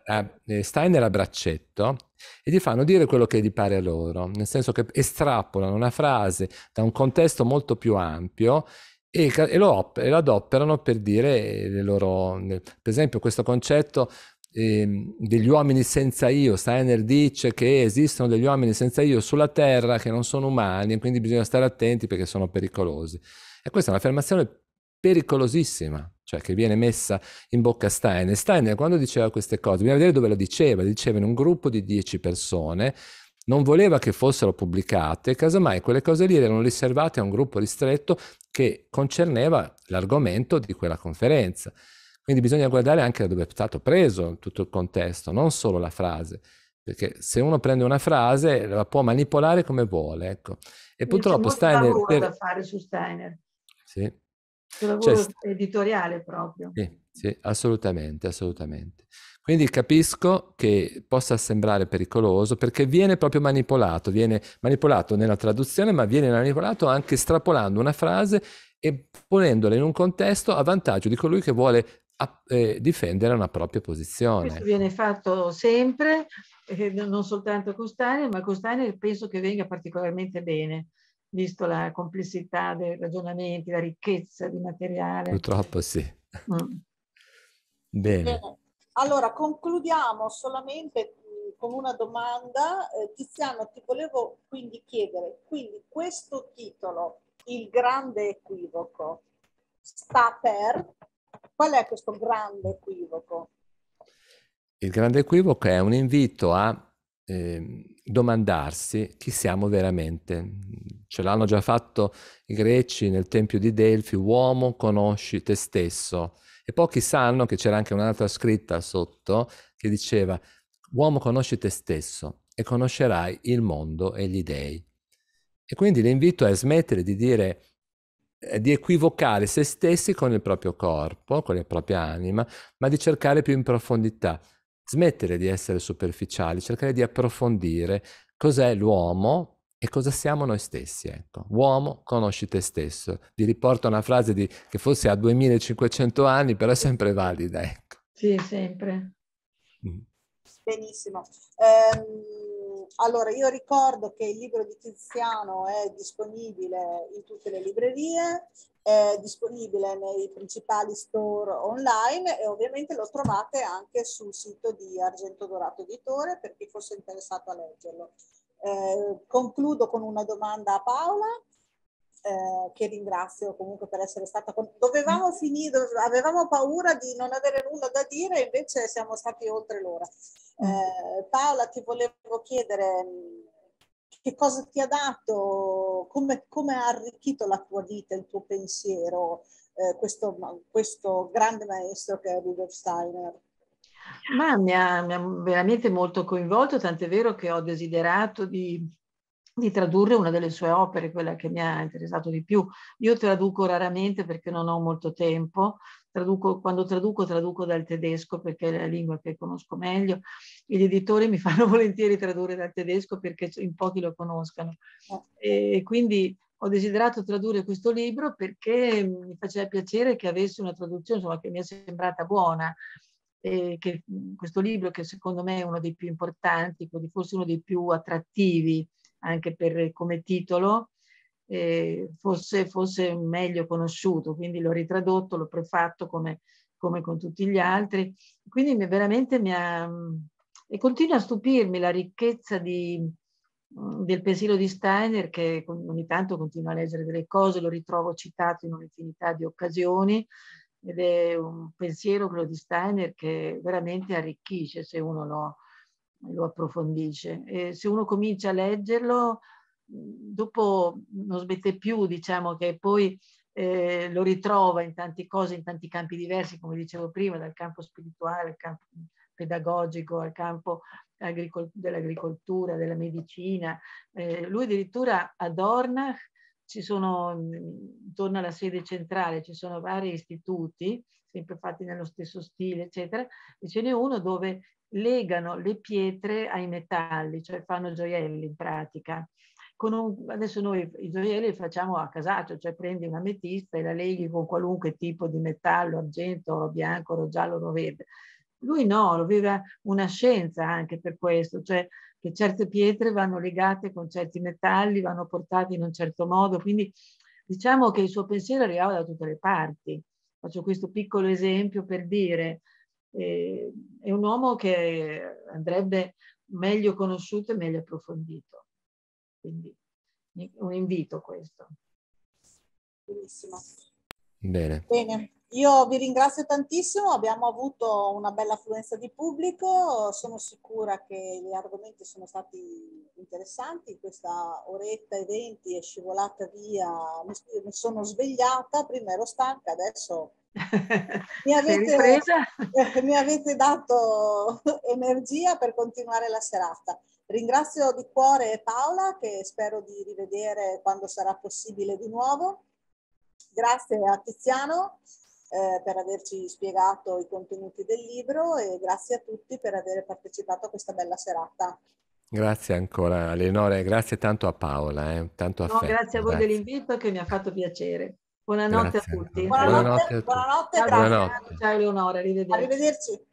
eh, Steiner a braccetto e gli fanno dire quello che gli pare a loro, nel senso che estrapolano una frase da un contesto molto più ampio e, e, lo, e adoperano per dire le loro, per esempio questo concetto Ehm, degli uomini senza io. Steiner dice che esistono degli uomini senza io sulla Terra che non sono umani e quindi bisogna stare attenti perché sono pericolosi. E questa è un'affermazione pericolosissima, cioè che viene messa in bocca a Steiner. Steiner quando diceva queste cose, bisogna vedere dove lo diceva, diceva in un gruppo di dieci persone, non voleva che fossero pubblicate, casomai quelle cose lì erano riservate a un gruppo ristretto che concerneva l'argomento di quella conferenza. Quindi bisogna guardare anche da dove è stato preso tutto il contesto, non solo la frase, perché se uno prende una frase la può manipolare come vuole. Ecco. E purtroppo Steiner... C'è molto Steiner, da fare su Steiner. Sì. lavoro cioè, editoriale proprio. Sì, sì, assolutamente, assolutamente. Quindi capisco che possa sembrare pericoloso perché viene proprio manipolato, viene manipolato nella traduzione, ma viene manipolato anche strapolando una frase e ponendola in un contesto a vantaggio di colui che vuole a, eh, difendere una propria posizione. Questo viene fatto sempre, eh, non soltanto con Steiner, ma con Steiner penso che venga particolarmente bene, visto la complessità dei ragionamenti, la ricchezza di materiale. Purtroppo sì. Mm. Bene. bene. Allora, concludiamo solamente mm, con una domanda. Eh, Tiziano, ti volevo quindi chiedere, quindi questo titolo, Il grande equivoco, sta per Qual è questo grande equivoco? Il grande equivoco è un invito a eh, domandarsi chi siamo veramente. Ce l'hanno già fatto i greci nel Tempio di Delfi, uomo conosci te stesso. E pochi sanno che c'era anche un'altra scritta sotto che diceva, uomo conosci te stesso e conoscerai il mondo e gli dei. E quindi l'invito è smettere di dire eh, di equivocare se stessi con il proprio corpo, con la propria anima, ma di cercare più in profondità, smettere di essere superficiali, cercare di approfondire cos'è l'uomo e cosa siamo noi stessi. Ecco. Uomo, conosci te stesso. Vi riporto una frase di, che forse ha 2500 anni, però è sempre valida. Ecco. Sì, sempre. Mm. Benissimo. Um allora, io ricordo che il libro di Tiziano è disponibile in tutte le librerie, è disponibile nei principali store online e ovviamente lo trovate anche sul sito di Argento Dorato Editore per chi fosse interessato a leggerlo. Eh, concludo con una domanda a Paola eh, che ringrazio comunque per essere stata con... Dovevamo finire, avevamo paura di non avere nulla da dire, invece siamo stati oltre l'ora. Mm. Eh, Paola, ti volevo chiedere mm, che cosa ti ha dato, come, come ha arricchito la tua vita, il tuo pensiero, eh, questo, questo, grande maestro che è Rudolf Steiner. Ma mi ha, mi ha veramente molto coinvolto, tant'è vero che ho desiderato di di tradurre una delle sue opere, quella che mi ha interessato di più. Io traduco raramente perché non ho molto tempo, traduco, quando traduco traduco dal tedesco perché è la lingua che conosco meglio, gli editori mi fanno volentieri tradurre dal tedesco perché in pochi lo conoscano. Certo. E quindi ho desiderato tradurre questo libro perché mi faceva piacere che avesse una traduzione insomma, che mi è sembrata buona. E che questo libro, che secondo me è uno dei più importanti, forse uno dei più attrattivi anche per, eh, come titolo, eh, fosse, fosse, meglio conosciuto, quindi l'ho ritradotto, l'ho prefatto come, come, con tutti gli altri. Quindi mi, veramente mi ha... e continua a stupirmi la ricchezza di, mm, del pensiero di Steiner, che ogni tanto continua a leggere delle cose, lo ritrovo citato in un'infinità di occasioni, ed è un pensiero, quello di Steiner, che veramente arricchisce se uno lo lo approfondisce. E se uno comincia a leggerlo, dopo non smette più, diciamo che poi eh, lo ritrova in tante cose, in tanti campi diversi, come dicevo prima, dal campo spirituale al campo pedagogico, al campo agricol- dell'agricoltura, della medicina. Eh, lui addirittura a Dornach ci sono, intorno alla sede centrale, ci sono vari istituti, sempre fatti nello stesso stile, eccetera, e ce n'è uno dove legano le pietre ai metalli, cioè fanno gioielli in pratica. Un, adesso noi i gioielli li facciamo a casaccio, cioè prendi una metista e la leghi con qualunque tipo di metallo, argento, oro bianco, oro giallo, oro verde. Lui no, lo aveva una scienza anche per questo, cioè che certe pietre vanno legate con certi metalli, vanno portate in un certo modo, quindi diciamo che il suo pensiero arrivava da tutte le parti. Faccio questo piccolo esempio per dire è un uomo che andrebbe meglio conosciuto e meglio approfondito. Quindi un invito questo. Benissimo. Bene. Bene. Io vi ringrazio tantissimo, abbiamo avuto una bella affluenza di pubblico, sono sicura che gli argomenti sono stati interessanti, questa oretta e venti è scivolata via, mi sono svegliata, prima ero stanca, adesso mi avete, mi avete dato energia per continuare la serata. Ringrazio di cuore Paola che spero di rivedere quando sarà possibile di nuovo. Grazie a Tiziano eh, per averci spiegato i contenuti del libro e grazie a tutti per aver partecipato a questa bella serata. Grazie ancora Eleonora e grazie tanto a Paola, eh, tanto no, grazie a voi grazie. dell'invito che mi ha fatto piacere. Buonanotte Grazie. a tutti. Buonanotte, buonanotte, buonanotte, buonanotte. Ciao Eleonora, arrivederci. arrivederci.